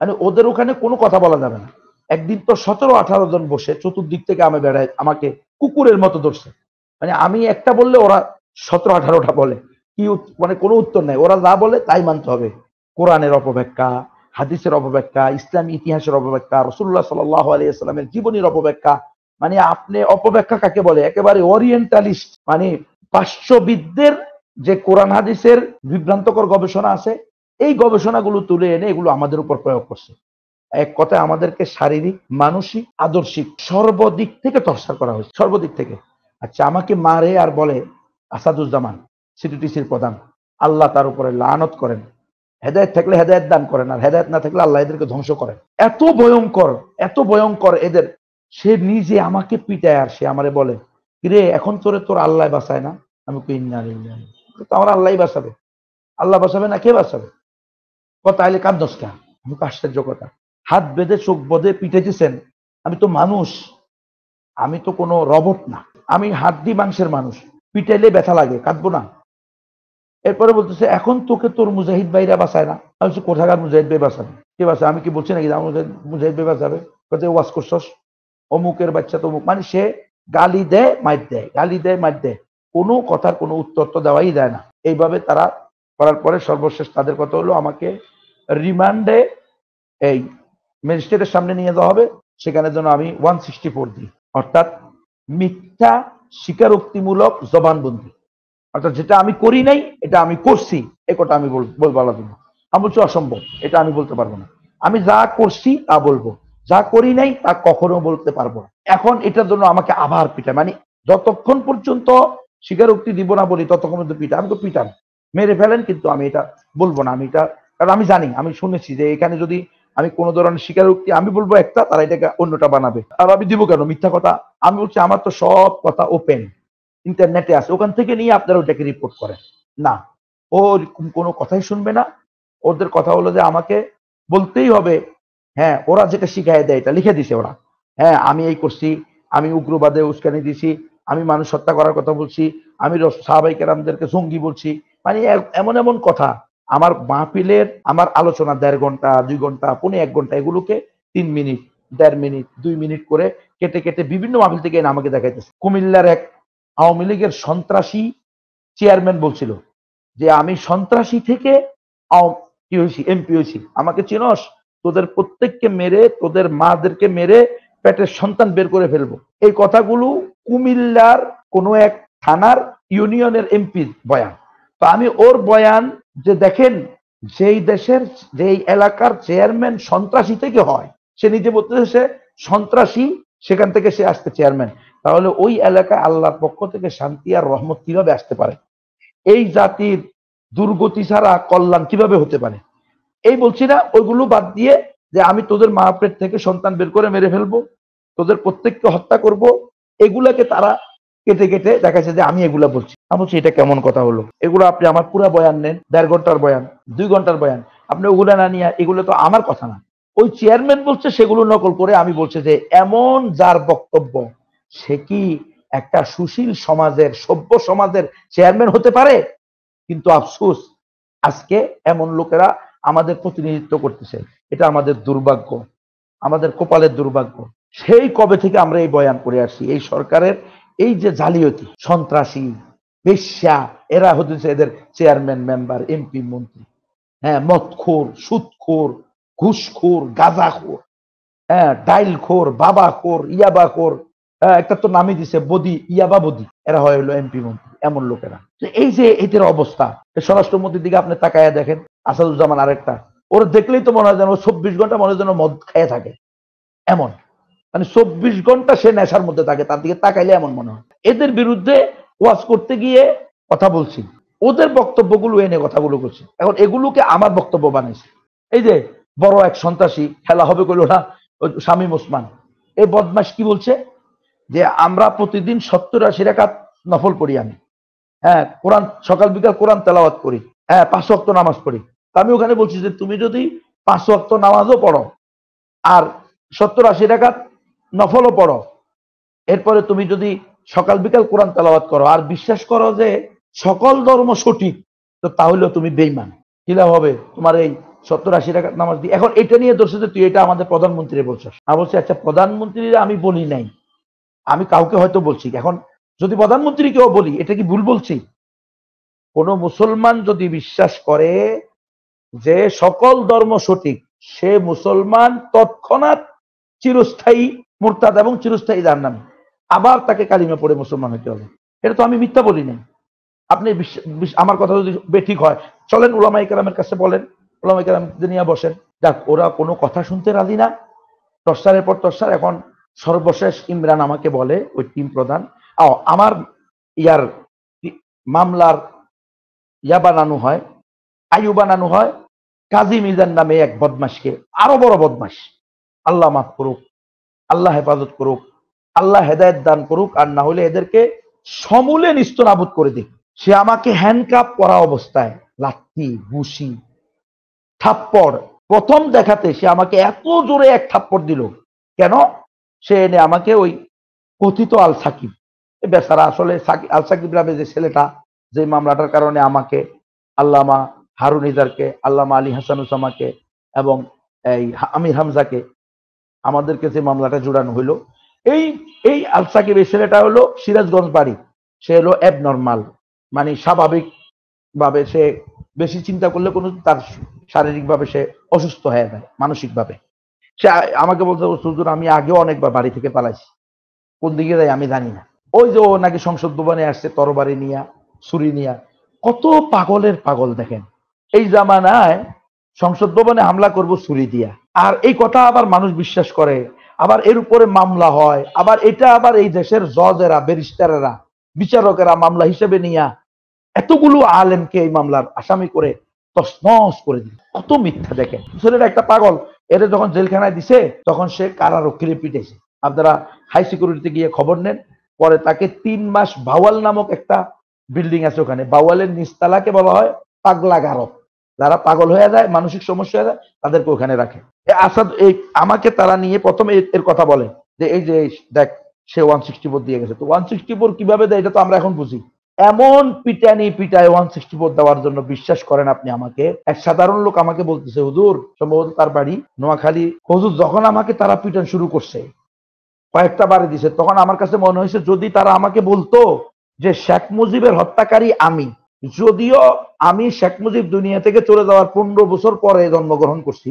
Speaker 1: মানে ওদের ওখানে কোনো কথা বলা যাবে না একদিন তো সতেরো আঠারো জন বসে চতুর্দিক থেকে আমি বেড়ায় আমাকে কুকুরের মতো ধরছে মানে আমি একটা বললে ওরা সতেরো আঠারোটা বলে কি মানে কোনো উত্তর নাই ওরা যা বলে তাই মানতে হবে কোরআনের অপব্যাখ্যা হাদিসের অপব্যাখ্যা ইসলামী ইতিহাসের অপব্যাখ্যা রসুল্লাহ সাল্লাহ আলিয়াস্লামের জীবনীর অপব্যাখ্যা মানে আপনি অপব্যাখ্যা কাকে বলে একেবারে ওরিয়েন্টালিস্ট মানে পার্শ্ববিদদের যে কোরআন হাদিসের বিভ্রান্তকর গবেষণা আছে এই গবেষণাগুলো তুলে এনে এগুলো আমাদের উপর প্রয়োগ করছে এক কথায় আমাদেরকে শারীরিক মানসিক আদর্শিক সর্বদিক থেকে তরসার করা হয়েছে সর্বদিক থেকে আচ্ছা আমাকে মারে আর বলে আসাদুজ্জামান সিটিটিসির প্রধান আল্লাহ তার উপরে লানত করেন হেদায়ত থাকলে হেদায়ত দান করেন আর হেদায়ত না থাকলে আল্লাহ এদেরকে ধ্বংস করেন এত ভয়ঙ্কর এত ভয়ঙ্কর এদের সে নিজে আমাকে পিটায় আর সে আমারে বলে রে এখন তোরে তোর আল্লাহ বাঁচায় না আমি কই না তো আমার আল্লাহ বাঁচাবে আল্লাহ বাঁচাবে না কে বাঁচাবে কথা আইলে দোষটা কে আমি আশ্চর্য কথা হাত বেঁধে চোখ বেঁধে পিটেছেন আমি তো মানুষ আমি তো কোনো রবট না আমি হাত দি মাংসের মানুষ পিটাইলে ব্যথা লাগে কাঁদবো না এরপরে বলতেছে এখন তোকে তোর মুজাহিদ ভাইরা বাঁচায় না আমি বলছি কোথাকার মুজাহিদ ভাই বাঁচাবে কে বাঁচায় আমি কি বলছি নাকি আমার মুজাহিদ ভাই বাঁচাবে ওয়াস করছস অমুকের বাচ্চা তো মানে সে গালি দেয় মাইট দেয় গালি দেয় মাইট দেয় কোনো কথার কোনো উত্তর তো দেওয়াই দেয় না এইভাবে তারা করার পরে সর্বশেষ তাদের কথা হলো আমাকে রিমান্ডে এই ম্যাজিস্ট্রেটের সামনে নিয়ে যাওয়া হবে সেখানে যেন আমি ওয়ান সিক্সটি ফোর দিই অর্থাৎ মিথ্যা স্বীকারোক্তিমূলক জবানবন্দি অর্থাৎ যেটা আমি করি নাই এটা আমি করছি এ কথা আমি বলবো আল্লাহ আমি বলছি অসম্ভব এটা আমি বলতে পারবো না আমি যা করছি তা বলবো যা করি নাই তা কখনো বলতে পারবো না এখন এটার জন্য আমাকে আবার পিটা মানে যতক্ষণ পর্যন্ত স্বীকারোক্তি দিব না বলি ততক্ষণ পর্যন্ত পিটা আমি তো পিটান মেরে ফেলেন কিন্তু আমি এটা বলবো না আমি এটা কারণ আমি জানি আমি শুনেছি যে এখানে যদি আমি কোনো ধরনের স্বীকারোক্তি আমি বলবো একটা তারা এটাকে অন্যটা বানাবে আর আমি দিব কেন মিথ্যা কথা আমি বলছি আমার তো সব কথা ওপেন ইন্টারনেটে আছে ওখান থেকে নিয়ে আপনারা ওটাকে রিপোর্ট করেন না ও কোনো কথাই শুনবে না ওদের কথা হলো যে আমাকে বলতেই হবে হ্যাঁ ওরা যেটা শিখাই দেয় এটা লিখে দিছে ওরা হ্যাঁ আমি এই করছি আমি উগ্রবাদে উস্কানি দিছি আমি মানুষ হত্যা করার কথা বলছি আমি সাহাবাই কেরামদেরকে জঙ্গি বলছি মানে এমন এমন কথা আমার মাহফিলের আমার আলোচনা দেড় ঘন্টা দুই ঘন্টা পৌনে এক ঘন্টা এগুলোকে তিন মিনিট দেড় মিনিট দুই মিনিট করে কেটে কেটে বিভিন্ন মাহফিল থেকে আমাকে দেখাইতেছে কুমিল্লার এক আওয়ামী লীগের সন্ত্রাসী চেয়ারম্যান বলছিল যে আমি সন্ত্রাসী থেকে এমপি হয়েছি আমাকে চিনস তোদের প্রত্যেককে মেরে তোদের মাদেরকে মেরে পেটের সন্তান বের করে ফেলবো এই কথাগুলো কুমিল্লার কোনো এক থানার ইউনিয়নের এমপি বয়ান তো আমি ওর বয়ান যে দেখেন যেই দেশের যেই এলাকার চেয়ারম্যান সন্ত্রাসী থেকে হয় সে নিজে বলতে সন্ত্রাসী সেখান থেকে সে আসতে চেয়ারম্যান তাহলে ওই এলাকায় আল্লাহর পক্ষ থেকে শান্তি আর রহমত কিভাবে আসতে পারে এই জাতির দুর্গতি ছাড়া কল্যাণ কিভাবে হতে পারে এই বলছি না ওইগুলো বাদ দিয়ে যে আমি তোদের মা পেট থেকে সন্তান বের করে মেরে ফেলবো তোদের প্রত্যেককে হত্যা করব এগুলাকে তারা কেটে কেটে দেখা যে আমি এগুলা বলছি আমি বলছি এটা কেমন কথা হলো এগুলো আপনি আমার পুরা বয়ান নেন দেড় ঘন্টার বয়ান দুই ঘন্টার বয়ান আপনি ওগুলো না নিয়ে এগুলো তো আমার কথা না ওই চেয়ারম্যান বলছে সেগুলো নকল করে আমি বলছে যে এমন যার বক্তব্য সে কি একটা সুশীল সমাজের সভ্য সমাজের চেয়ারম্যান হতে পারে কিন্তু আফসোস আজকে এমন লোকেরা আমাদের প্রতিনিধিত্ব করতেছে এটা আমাদের দুর্ভাগ্য আমাদের কপালের দুর্ভাগ্য সেই কবে থেকে আমরা এই বয়ান করে আসি এই সরকারের এই যে জালিয়াতি সন্ত্রাসী বেশ্যা এরা হতেছে এদের চেয়ারম্যান মেম্বার এমপি মন্ত্রী হ্যাঁ মৎখোর সুদখোর ঘুষখোর গাঁজাখোর হ্যাঁ ডাইলখোর বাবাখোর ইয়াবাখোর হ্যাঁ, একটা তো নামই দিছে বদি ইয়াবা বদি এরা হয় হলো এমপি মন্ত্রী এমন লোকেরা এই যে এদের অবস্থা স্বরাষ্ট্রমন্ত্রীর দিকে আপনি তাকায়া দেখেন আসাদুজ্জামান আরেকটা ওর দেখলেই তো মনে হয় যেন চব্বিশ ঘন্টা মনে হয় যেন মদ খেয়ে থাকে এমন মানে চব্বিশ ঘন্টা সে নেশার মধ্যে থাকে তার দিকে তাকাইলে এমন মনে হয় এদের বিরুদ্ধে ওয়াজ করতে গিয়ে কথা বলছি ওদের বক্তব্যগুলো এনে কথাগুলো করছি এখন এগুলোকে আমার বক্তব্য বানিয়েছে এই যে বড় এক সন্ত্রাসী খেলা হবে করলো না স্বামী ওসমান এই বদমাস কি বলছে যে আমরা প্রতিদিন সত্তর আশি রাকাত নফল পড়ি আমি হ্যাঁ কোরআন সকাল বিকাল কোরআন তেলাওয়াত করি হ্যাঁ পাঁচ অক্ত নামাজ পড়ি আমি ওখানে বলছি যে তুমি যদি পাঁচ অক্ত নামাজও পড়ো আর সত্তর আশি রাকাত নফলও পড়ো এরপরে তুমি যদি সকাল বিকাল কোরআন তেলাওয়াত করো আর বিশ্বাস করো যে সকল ধর্ম সঠিক তো তাহলেও তুমি বেইমান কিলা হবে তোমার এই সত্তর আশি টাকা নামাজ দিয়ে এখন এটা নিয়ে দোষ তুই এটা আমাদের প্রধানমন্ত্রী বলছিস আমি বলছি আচ্ছা প্রধানমন্ত্রীর আমি বলি নাই আমি কাউকে হয়তো বলছি এখন যদি প্রধানমন্ত্রীকেও বলি এটা কি ভুল বলছি কোনো মুসলমান যদি বিশ্বাস করে যে সকল ধর্ম সঠিক সে মুসলমান তৎক্ষণাৎ চিরস্থায়ী মোরতাদ এবং চিরস্থায়ী দার নাম আবার তাকে কালিমে পড়ে মুসলমান হতে হবে এটা তো আমি মিথ্যা বলি নাই আপনি আমার কথা যদি বেঠিক হয় চলেন ওলামা ইকালামের কাছে বলেন ওলামা ইকালাম নিয়ে বসেন যাক ওরা কোনো কথা শুনতে রাজি না টসারের পর টসার এখন সর্বশেষ ইমরান আমাকে বলে ওই টিম প্রধান ও আমার ইয়ার মামলার ইয়া বানানো হয় আয়ু বানানো হয় কাজী মিজান নামে এক বদমাসকে আরো বড় বদমাস আল্লাহ মাফ করুক আল্লাহ হেফাজত করুক আল্লাহ হেদায়ত দান করুক আর না হলে এদেরকে সমূলে নিস্তনাবুদ করে দিক সে আমাকে হ্যান্ডকাপ করা অবস্থায় লাত্তি ঘুষি থাপ্পড় প্রথম দেখাতে সে আমাকে এত জোরে এক থাপ্পড় দিল কেন সে এনে আমাকে ওই কথিত আল সাকিব বেসারা আসলে আল সাকিব নামে যে ছেলেটা যে মামলাটার কারণে আমাকে আল্লামা হারুন ইজারকে আল্লামা আলী হাসান উসামাকে এবং এই আমির হামজাকে আমাদেরকে যে মামলাটা জোড়ানো হইলো এই এই আল সাকিব এই ছেলেটা হলো সিরাজগঞ্জ বাড়ি সে হলো নর্মাল মানে স্বাভাবিকভাবে সে বেশি চিন্তা করলে কোনো তার শারীরিকভাবে সে অসুস্থ হয়ে যায় মানসিকভাবে সে আমাকে বলতে সুজুর আমি আগে অনেকবার বাড়ি থেকে পালাইছি কোন দিকে যাই আমি জানি না ওই যে ও নাকি সংসদ ভবনে আসছে তরবারি নিয়া ছুরি নিয়া কত পাগলের পাগল দেখেন এই জামানায় সংসদ ভবনে হামলা করব ছুরি দিয়া আর এই কথা আবার মানুষ বিশ্বাস করে আবার এর উপরে মামলা হয় আবার এটা আবার এই দেশের জজেরা ব্যারিস্টারেরা বিচারকেরা মামলা হিসেবে নিয়া এতগুলো আলেমকে এই মামলার আসামি করে তসনস করে দিল কত মিথ্যা দেখেন ছেলেটা একটা পাগল এটা যখন জেলখানায় দিছে তখন সে কারারক্ষীরে পিটেছে আপনারা হাই সিকিউরিটিতে গিয়ে খবর নেন পরে তাকে তিন মাস বাওয়াল নামক একটা বিল্ডিং আছে ওখানে বাওয়ালের নিস্তালাকে বলা হয় পাগলা গারক যারা পাগল হয়ে যায় মানসিক সমস্যা হয়ে যায় তাদেরকে ওখানে রাখে আসাদ এই আমাকে তারা নিয়ে প্রথমে এর কথা বলে যে এই যে দেখ সে ওয়ান সিক্সটি ফোর দিয়ে গেছে তো ওয়ান সিক্সটি ফোর কিভাবে দেয় এটা তো আমরা এখন বুঝি এমন পিটানি পিটায় ওয়ান সিক্সটি ফোর দেওয়ার জন্য বিশ্বাস করেন আপনি আমাকে এক সাধারণ লোক আমাকে বলতেছে হুজুর সম্ভবত তার বাড়ি নোয়াখালী হুজুর যখন আমাকে তারা পিটান শুরু করছে কয়েকটা বাড়ি দিছে তখন আমার কাছে মনে হয়েছে যদি তারা আমাকে বলতো যে শেখ মুজিবের হত্যাকারী আমি যদিও আমি শেখ মুজিব দুনিয়া থেকে চলে যাওয়ার পনেরো বছর পরে জন্মগ্রহণ করছি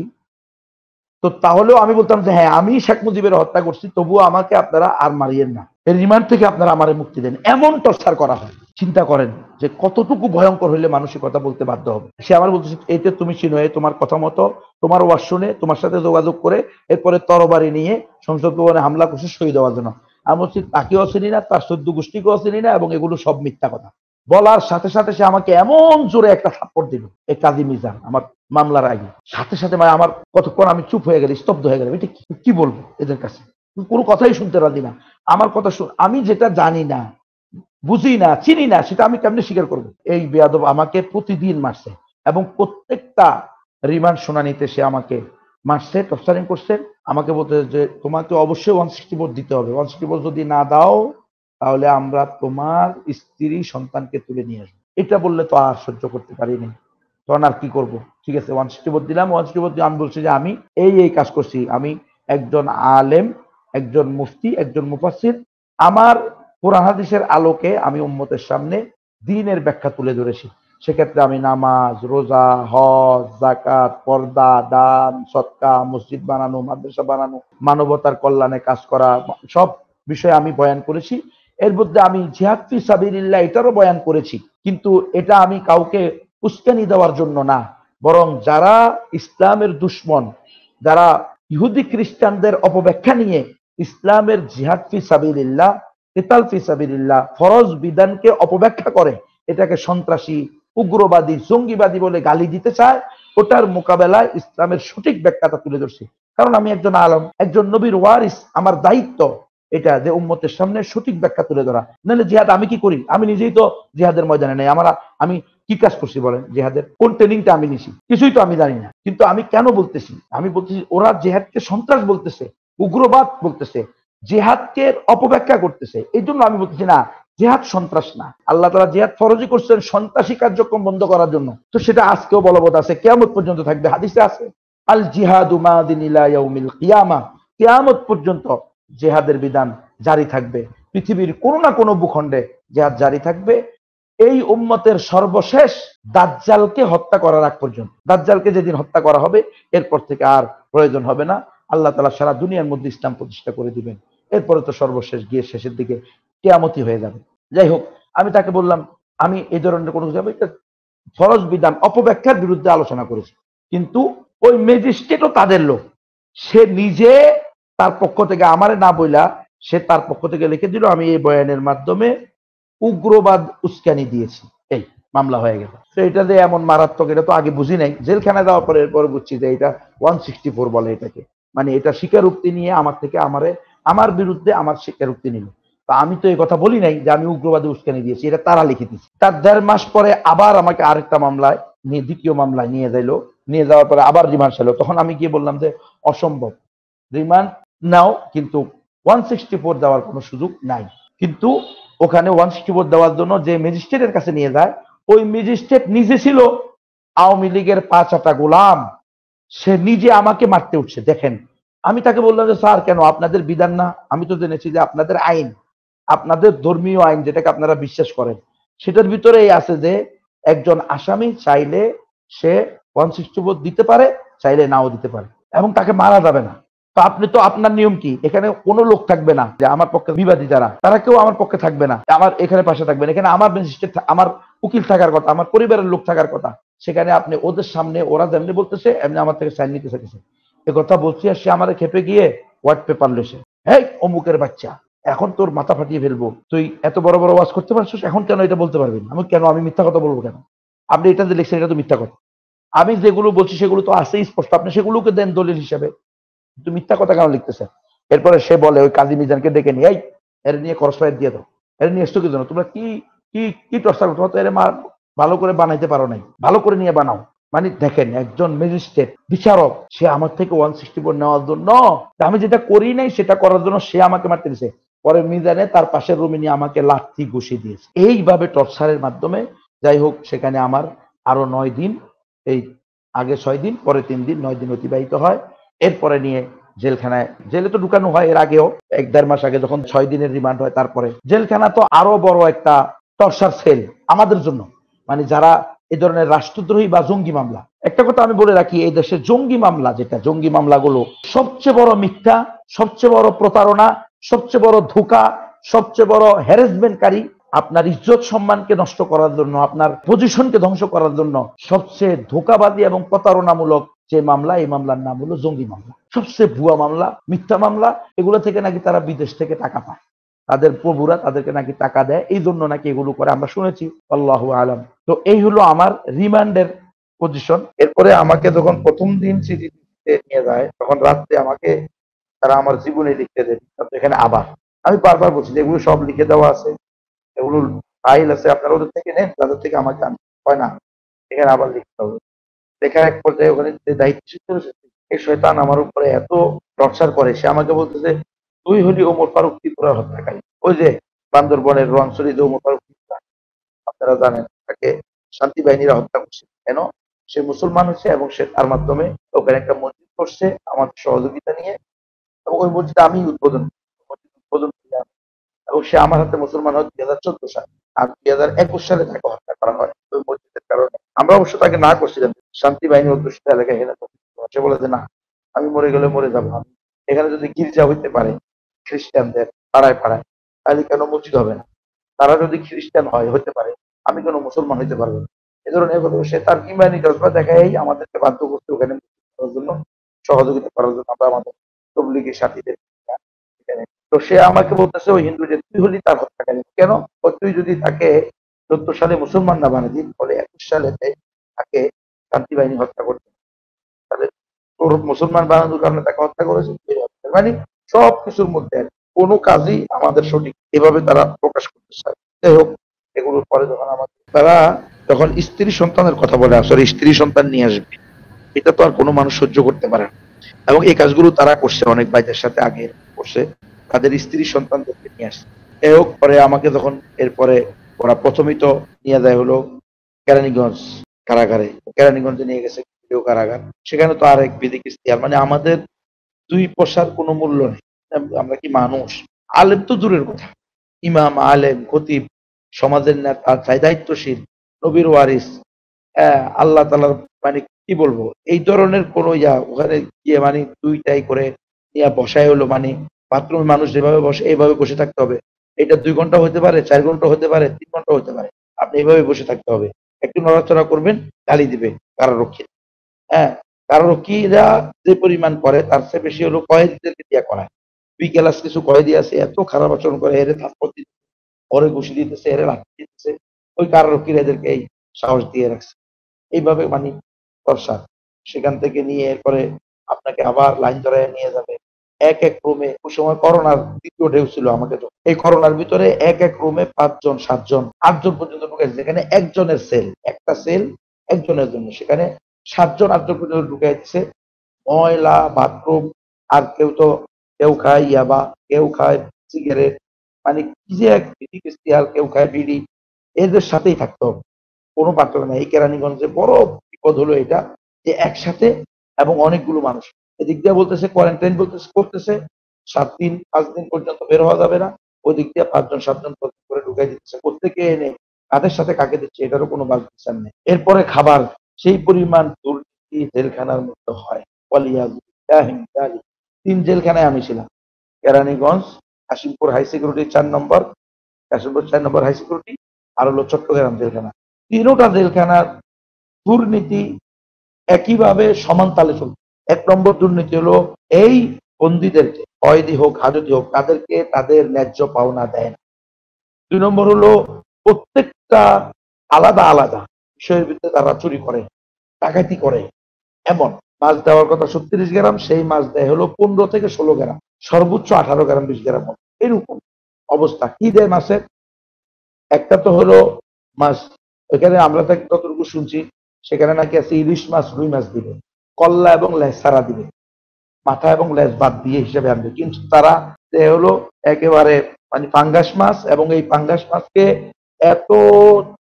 Speaker 1: তো তাহলেও আমি বলতাম যে হ্যাঁ আমি শেখ মুজিবের হত্যা করছি তবুও আমাকে আপনারা আর মারিয়েন না রিমান্ড থেকে আপনারা আমারে মুক্তি দেন এমন টর্চার করা হয় চিন্তা করেন যে কতটুকু ভয়ঙ্কর হলে মানুষের কথা বলতে বাধ্য হবে সে আমার বলতেছে এতে তুমি চিনোয়ে তোমার কথা মতো তোমার ওয়াজ শুনে তোমার সাথে যোগাযোগ করে এরপরে তরবারি নিয়ে সংসদ ভবনে হামলা করছে শহীদ হওয়ার জন্য আমি বলছি তাকেও চিনি না তার সদ্য গোষ্ঠীকেও চিনি না এবং এগুলো সব মিথ্যা কথা বলার সাথে সাথে সে আমাকে এমন জোরে একটা থাপ্পড় দিল এই কাজী মিজান আমার মামলার আগে সাথে সাথে মানে আমার কতক্ষণ আমি চুপ হয়ে গেলি স্তব্ধ হয়ে গেলাম এটা কি বলবো এদের কাছে কোনো কথাই শুনতে রাজি না আমার কথা শুন আমি যেটা জানি না বুঝি না চিনি না সেটা আমি কেমনি স্বীকার করবো এই বেয়াদব আমাকে প্রতিদিন মারছে এবং প্রত্যেকটা রিমান্ড শুনানিতে সে আমাকে মারছে টর্চারিং করছে আমাকে বলতে যে তোমাকে অবশ্যই ওয়ান সিক্সটি ফোর দিতে হবে ওয়ান সিক্সটি ফোর যদি না দাও তাহলে আমরা তোমার স্ত্রী সন্তানকে তুলে নিয়ে আসবো এটা বললে তো আর সহ্য করতে পারিনি তখন আর কি করব ঠিক আছে ওয়ান সিক্সটি ফোর দিলাম ওয়ান সিক্সটি বোর্ড দিয়ে আমি বলছি যে আমি এই এই কাজ করছি আমি একজন আলেম একজন মুফতি একজন মুফাসির আমার কোরআন হাদিসের আলোকে আমি উম্মতের সামনে দিনের ব্যাখ্যা তুলে ধরেছি সেক্ষেত্রে আমি নামাজ রোজা হজ জাকাত পর্দা দান সৎকা মসজিদ বানানো মাদ্রাসা বানানো মানবতার কল্যাণে কাজ করা সব বিষয়ে আমি বয়ান করেছি এর মধ্যে আমি জিহাদি সাবিরিল্লাহ এটারও বয়ান করেছি কিন্তু এটা আমি কাউকে উস্কানি দেওয়ার জন্য না বরং যারা ইসলামের দুশ্মন যারা ইহুদি খ্রিস্টানদের অপব্যাখ্যা নিয়ে ইসলামের জিহাদি সাবিরিল্লাহ কেতাল ফিসাবিল্লাহ ফরজ বিধানকে অপব্যাখ্যা করে এটাকে সন্ত্রাসী উগ্রবাদী জঙ্গিবাদী বলে গালি দিতে চায় ওটার মোকাবেলায় ইসলামের সঠিক ব্যাখ্যাটা তুলে ধরছি কারণ আমি একজন আলম একজন নবীর ওয়ারিস আমার দায়িত্ব এটা যে উম্মতের সামনে সঠিক ব্যাখ্যা তুলে ধরা নাহলে জিহাদ আমি কি করি আমি নিজেই তো জিহাদের ময়দানে নেই আমার আমি কি কাজ করছি বলেন জেহাদের কোন ট্রেনিংটা আমি নিছি কিছুই তো আমি জানি না কিন্তু আমি কেন বলতেছি আমি বলতেছি ওরা জেহাদকে সন্ত্রাস বলতেছে উগ্রবাদ বলতেছে জেহাদকে অপব্যাখ্যা করতেছে এই জন্য আমি বলতেছি না জেহাদ সন্ত্রাস না আল্লাহ তালা জেহাদ ফরজি করছেন সন্ত্রাসী কার্যক্রম বন্ধ করার জন্য তো সেটা আজকেও বলবৎ আছে কেমন পর্যন্ত থাকবে হাদিসে আছে আল জিহাদ উমাদিনিল কিয়ামা কিয়ামত পর্যন্ত জেহাদের বিধান জারি থাকবে পৃথিবীর কোনো না কোনো ভূখণ্ডে জেহাদ জারি থাকবে এই উম্মতের সর্বশেষ দাজ্জালকে হত্যা করার আগ পর্যন্ত দাজ্জালকে যেদিন হত্যা করা হবে এরপর থেকে আর প্রয়োজন হবে না আল্লাহ তালা সারা দুনিয়ার মধ্যে ইসলাম প্রতিষ্ঠা করে দিবেন এরপরে তো সর্বশেষ গিয়ে শেষের দিকে কেয়ামতি হয়ে যাবে যাই হোক আমি তাকে বললাম আমি এই ধরনের কোনো কিছু ফরজ বিধান অপব্যাখ্যার বিরুদ্ধে আলোচনা করেছি কিন্তু ওই ম্যাজিস্ট্রেটও তাদের লোক সে নিজে তার পক্ষ থেকে আমারে না বইলা সে তার পক্ষ থেকে লিখে দিল আমি এই বয়ানের মাধ্যমে উগ্রবাদ উস্কানি দিয়েছি এই মামলা হয়ে গেল তো এটা যে এমন মারাত্মক এটা তো আগে বুঝি নাই জেলখানা দেওয়ার পরে এরপরে বুঝছি যে এটা ওয়ান সিক্সটি ফোর বলে এটাকে মানে এটা স্বীকারোক্তি নিয়ে আমার থেকে আমারে আমার বিরুদ্ধে আমার স্বীকারোক্তি নিল তা আমি তো এই কথা বলি নাই যে আমি উগ্রবাদে উস্কানি দিয়েছি এটা তারা লিখে দিয়েছে তার দেড় মাস পরে আবার আমাকে আরেকটা মামলায় নিয়ে দ্বিতীয় মামলায় নিয়ে যাইলো নিয়ে যাওয়ার পরে আবার রিমান্ড চাইলো তখন আমি গিয়ে বললাম যে অসম্ভব রিমান্ড নাও কিন্তু ওয়ান সিক্সটি ফোর দেওয়ার কোনো সুযোগ নাই কিন্তু ওখানে ওয়ান সিক্সটি ফোর দেওয়ার জন্য যে ম্যাজিস্ট্রেটের কাছে নিয়ে যায় ওই ম্যাজিস্ট্রেট নিজে ছিল আওয়ামী লীগের পাঁচ আটা গোলাম সে নিজে আমাকে মারতে উঠছে দেখেন আমি তাকে বললাম যে স্যার কেন আপনাদের বিধান না আমি তো জেনেছি যে আপনাদের আইন আপনাদের ধর্মীয় আইন যেটাকে আপনারা বিশ্বাস করেন সেটার ভিতরে এই আছে যে একজন আসামি চাইলে সে কনসিস্টবোধ দিতে পারে চাইলে নাও দিতে পারে এবং তাকে মারা যাবে না তো আপনি তো আপনার নিয়ম কি এখানে কোনো লোক থাকবে না যে আমার পক্ষে বিবাদী যারা তারা কেউ আমার পক্ষে থাকবে না আমার এখানে পাশে থাকবে না এখানে আমার ম্যাজিস্ট্রেট আমার উকিল থাকার কথা আমার পরিবারের লোক থাকার কথা সেখানে আপনি ওদের সামনে ওরা যেমনি বলতেছে এমনি আমার থেকে সাইন নিতে চাইতেছে এ কথা বলছি আর সে আমাদের খেপে গিয়ে হোয়াইট পেপার লেসে হ্যাঁ অমুকের বাচ্চা এখন তোর মাথা ফাটিয়ে ফেলবো তুই এত বড় বড় ওয়াজ করতে পারছিস এখন কেন এটা বলতে পারবি না আমি কেন আমি মিথ্যা কথা বলবো কেন আপনি এটা যে লিখছেন এটা তো মিথ্যা কথা আমি যেগুলো বলছি সেগুলো তো আসেই স্পষ্ট আপনি সেগুলোকে দেন দলিল হিসাবে কিন্তু মিথ্যা কথা কেন লিখতেছে এরপরে সে বলে ওই কাজী মিজানকে ডেকে নিয়ে এর নিয়ে করসফায়ার দিয়ে দাও এর নিয়ে এসছো কি জন্য তোমরা কি কি কি টর্চার করতে এর মার ভালো করে বানাইতে পারো নাই ভালো করে নিয়ে বানাও মানে দেখেন একজন ম্যাজিস্ট্রেট বিচারক সে আমার থেকে ওয়ান সিক্সটি ফোর নেওয়ার জন্য আমি যেটা করি নাই সেটা করার জন্য সে আমাকে মারতে দিয়েছে পরে মিজানে তার পাশের রুমে নিয়ে আমাকে লাথি ঘুষি দিয়েছে এইভাবে টর্চারের মাধ্যমে যাই হোক সেখানে আমার আরো নয় দিন এই আগে ছয় দিন পরে তিন দিন নয় দিন অতিবাহিত হয় এরপরে নিয়ে জেলখানায় জেলে তো ঢুকানো হয় এর আগেও এক দেড় মাস আগে যখন ছয় দিনের রিমান্ড হয় তারপরে জেলখানা তো আরো বড় একটা টর্চার সেল আমাদের জন্য মানে যারা এ ধরনের রাষ্ট্রদ্রোহী বা জঙ্গি মামলা একটা কথা আমি বলে রাখি এই দেশে জঙ্গি মামলা যেটা জঙ্গি মামলাগুলো সবচেয়ে বড় মিথ্যা সবচেয়ে বড় প্রতারণা সবচেয়ে বড় ধোকা সবচেয়ে বড় হ্যারেসমেন্টকারী আপনার ইজ্জত সম্মানকে নষ্ট করার জন্য আপনার পজিশনকে ধ্বংস করার জন্য সবচেয়ে ধোকাবাদী এবং প্রতারণামূলক যে মামলা এই মামলার নাম হলো জঙ্গি মামলা সবচেয়ে ভুয়া মামলা মিথ্যা মামলা এগুলো থেকে নাকি তারা বিদেশ থেকে টাকা পায় তাদের প্রভুরা তাদেরকে নাকি টাকা দেয় এই জন্য নাকি এগুলো করে আমরা শুনেছি আল্লাহ আলম তো এই হলো আমার রিমান্ডের পজিশন এরপরে আমাকে যখন প্রথম দিন সিটি নিয়ে যায় তখন রাত্রে আমাকে তারা আমার জীবনে লিখতে দেয় এখানে আবার আমি বারবার বলছি যে এগুলো সব লিখে দেওয়া আছে এগুলো ফাইল আছে আপনারা ওদের থেকে নেন তাদের থেকে আমাকে আনতে হয় না এখানে আবার লিখতে হবে লেখার এক পর্যায়ে ওখানে যে দায়িত্ব এই শয়তান আমার উপরে এত টর্চার করে সে আমাকে বলতেছে তুই হলি ওমর ফারুক ত্রিপুরার হত্যাকারী ওই যে বান্দরবনের রংসরি যে ওমর ফারুক আপনারা জানেন তাকে শান্তি বাহিনীরা হত্যা করছে কেন সে মুসলমান হচ্ছে এবং সে তার মাধ্যমে ওখানে একটা মসজিদ করছে আমাদের সহযোগিতা নিয়ে এবং ওই মসজিদ আমি উদ্বোধন মসজিদ উদ্বোধন এবং সে আমার হাতে মুসলমান হয় দুই হাজার চোদ্দ সাল আর দুই হাজার একুশ সালে তাকে হত্যা করা হয় ওই মসজিদের কারণে আমরা অবশ্য তাকে না করছিলাম শান্তি বাহিনী অধ্যুষিত এলাকায় সে বলে যে না আমি মরে গেলে মরে যাবো এখানে যদি গির্জা হইতে পারে খ্রিস্টানদের পাড়ায় পাড়ায় তাহলে কেন মসজিদ হবে না তারা যদি খ্রিস্টান হয় হতে পারে আমি কেন মুসলমান হতে পারবো না এ ধরনের সে তার ইমানি জজবা দেখাই আমাদেরকে বাধ্য করতে ওখানে করার জন্য সহযোগিতা করার জন্য আমরা আমাদের তবলিগের সাথীদের তো সে আমাকে বলতেছে ওই হিন্দু যে তুই হলি তার হত্যাকারী কেন তুই যদি তাকে চোদ্দ সালে মুসলমান না বানিয়ে দিন ফলে একুশ সালে তাকে শান্তি বাহিনী হত্যা করতে তাহলে তোর মুসলমান বানানোর কারণে তাকে হত্যা করেছে মানে সব কিছুর মধ্যে কোনো কাজই আমাদের সঠিক এভাবে তারা প্রকাশ করতে চায় যাই হোক এগুলোর পরে যখন আমাদের তারা যখন স্ত্রী সন্তানের কথা বলে আসলে স্ত্রী সন্তান নিয়ে আসবে এটা তো আর কোনো মানুষ সহ্য করতে পারে না এবং এই কাজগুলো তারা করছে অনেক ভাইদের সাথে আগে করছে তাদের স্ত্রী সন্তানদেরকে নিয়ে আসছে যাই হোক পরে আমাকে যখন এরপরে ওরা প্রথমেই তো নিয়ে যায় হলো কেরানীগঞ্জ কারাগারে কেরানীগঞ্জে নিয়ে গেছে কারাগার সেখানে তো আর এক বিধি মানে আমাদের দুই পয়সার কোনো মূল্য নেই আমরা কি মানুষ আলেম তো দূরের কথা ইমাম আলেম খতিব সমাজের নেতা চাই দায়িত্বশীল নবীর ওয়ারিস হ্যাঁ, আল্লাহ তালার মানে কি বলবো এই ধরনের কোনো ইয়া ওখানে গিয়ে মানে দুইটাই করে ইয়া বসাই হলো মানে বাথরুমে মানুষ যেভাবে বসে এইভাবে বসে থাকতে হবে এটা দুই ঘন্টা হতে পারে চার ঘন্টা হতে পারে তিন ঘন্টা হতে পারে আপনি এইভাবে বসে থাকতে হবে একটু নড়াচড়া করবেন গালি দিবে কারারক্ষী হ্যাঁ কারণ রুকিরা যে পরিমাণ করে তার চেয়ে বেশি হলো কয়েদিদেরকে দিয়া করায় দুই গেলাস কিছু কয়েদি আছে এত খারাপ আচরণ করে এরে থাপ্পর দিতেছে ওরে ঘুষি দিতেছে এরে লাঠি দিতেছে ওই রুকিরা এদেরকে এই সাহস দিয়ে রাখছে এইভাবে মানে বর্ষা সেখান থেকে নিয়ে এরপরে আপনাকে আবার লাইন ধরায় নিয়ে যাবে এক এক রুমে ওই সময় করোনার দ্বিতীয় ঢেউ ছিল আমাকে তো এই করোনার ভিতরে এক এক রুমে পাঁচজন সাতজন আটজন পর্যন্ত ঢুকেছে যেখানে একজনের সেল একটা সেল একজনের জন্য সেখানে সাতজন আন্তর্জাতিক ঢুকে যাচ্ছে ময়লা বাথরুম আর কেউ তো কেউ খায় ইয়াবা কেউ খায় সিগারেট মানে কি যে এক আর কেউ খায় বিড়ি এদের সাথেই থাকতে হবে কোনো পার্থক্য নেই এই কেরানীগঞ্জে বড় বিপদ হলো এটা যে একসাথে এবং অনেকগুলো মানুষ এদিক দিয়ে বলতেছে কোয়ারেন্টাইন বলতেছে করতেছে সাত দিন পাঁচ দিন পর্যন্ত বের হওয়া যাবে না ওই দিক দিয়ে পাঁচজন সাতজন করে ঢুকাই দিচ্ছে প্রত্যেকে এনে কাদের সাথে কাকে দিচ্ছে এটারও কোনো বাস নেই এরপরে খাবার সেই পরিমাণ দুর্নীতি জেলখানার মধ্যে হয় তিন জেলখানায় আমি ছিলাম কেরানীগঞ্জ কাশিমপুর হাই সিকিউরিটি চার নম্বর কাশিমপুর চার নম্বর হাই সিকিউরিটি আর হলো চট্টগ্রাম জেলখানা তিনোটা জেলখানার দুর্নীতি একইভাবে সমান তালে চলছে এক নম্বর দুর্নীতি হলো এই বন্দীদেরকে কয়েদি হোক হাজতি হোক তাদেরকে তাদের ন্যায্য পাওনা দেয় না দুই নম্বর হলো প্রত্যেকটা আলাদা আলাদা বিষয়ের ভিতরে তারা চুরি করে ডাকাতি করে এমন মাছ দেওয়ার কথা ছত্রিশ গ্রাম সেই মাছ দেয় হলো পনেরো থেকে ষোলো গ্রাম সর্বোচ্চ আঠারো গ্রাম বিশ গ্রাম এরকম অবস্থা কি দেয় মাছের একটা তো হলো মাছ এখানে আমরা তাকে যতটুকু শুনছি সেখানে নাকি আছে ইলিশ মাছ রুই মাছ দিবে কল্লা এবং লেস সারা দিবে মাথা এবং লেস বাদ দিয়ে হিসাবে আনবে কিন্তু তারা দেয় হলো একেবারে মানে পাঙ্গাস মাছ এবং এই পাঙ্গাস মাছকে এত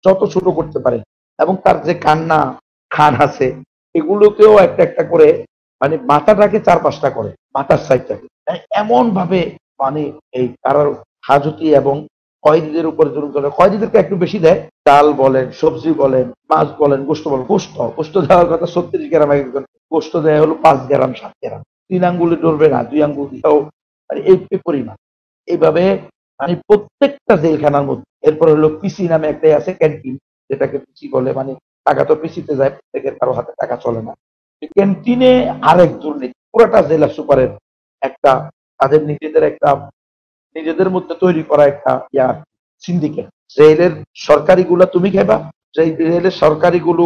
Speaker 1: যত ছোট করতে পারে এবং তার যে কান্না খান আছে এগুলোকেও একটা একটা করে মানে মাথাটাকে চার পাঁচটা করে মাথার সাইডটাকে এমন ভাবে মানে এই কারার হাজতি এবং কয়েদিদের উপরে জুলুম চলে কয়েদিদেরকে একটু বেশি দেয় ডাল বলেন সবজি বলেন মাছ বলেন গোস্ত বলেন গোস্ত গোস্ত দেওয়ার কথা ছত্রিশ গ্রাম এক গোস্ত দেয় হলো পাঁচ গ্রাম সাত গ্রাম তিন আঙ্গুলে ধরবে না দুই আঙ্গুল দিয়েও মানে এই পরিমাণ এইভাবে মানে প্রত্যেকটা জেলখানার মধ্যে এরপর হলো পিসি নামে একটাই আছে ক্যান্টিন যেটাকে পিছি বলে মানে টাকা তো পিছিতে যায় প্রত্যেকের কারো হাতে টাকা চলে না ক্যান্টিনে আরেক দুর্নীতি পুরোটা জেলা সুপারের একটা তাদের নিজেদের একটা নিজেদের মধ্যে তৈরি করা একটা ইয়া সিন্ডিকেট রেলের সরকারি গুলা তুমি খাইবা রেলের সরকারি গুলো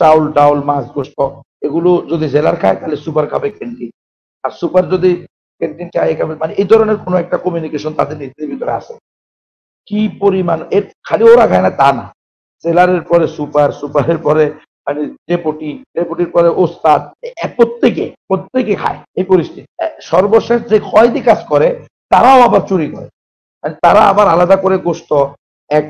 Speaker 1: চাউল ডাউল মাছ গোস্ত এগুলো যদি জেলার খায় তাহলে সুপার খাবে ক্যান্টিন আর সুপার যদি ক্যান্টিন খায় খাবে মানে এই ধরনের কোনো একটা কমিউনিকেশন তাদের নিজেদের ভিতরে আছে কি পরিমাণ এর খালি ওরা খায় না তা না সেলারের পরে সুপার সুপারের পরে মানে ডেপুটি ডেপুটির পরে ওস্তাদ প্রত্যেকে প্রত্যেকে খায় এই পরিস্থিতি সর্বশেষ যে কয়েদি কাজ করে তারাও আবার চুরি করে মানে তারা আবার আলাদা করে গোস্ত এক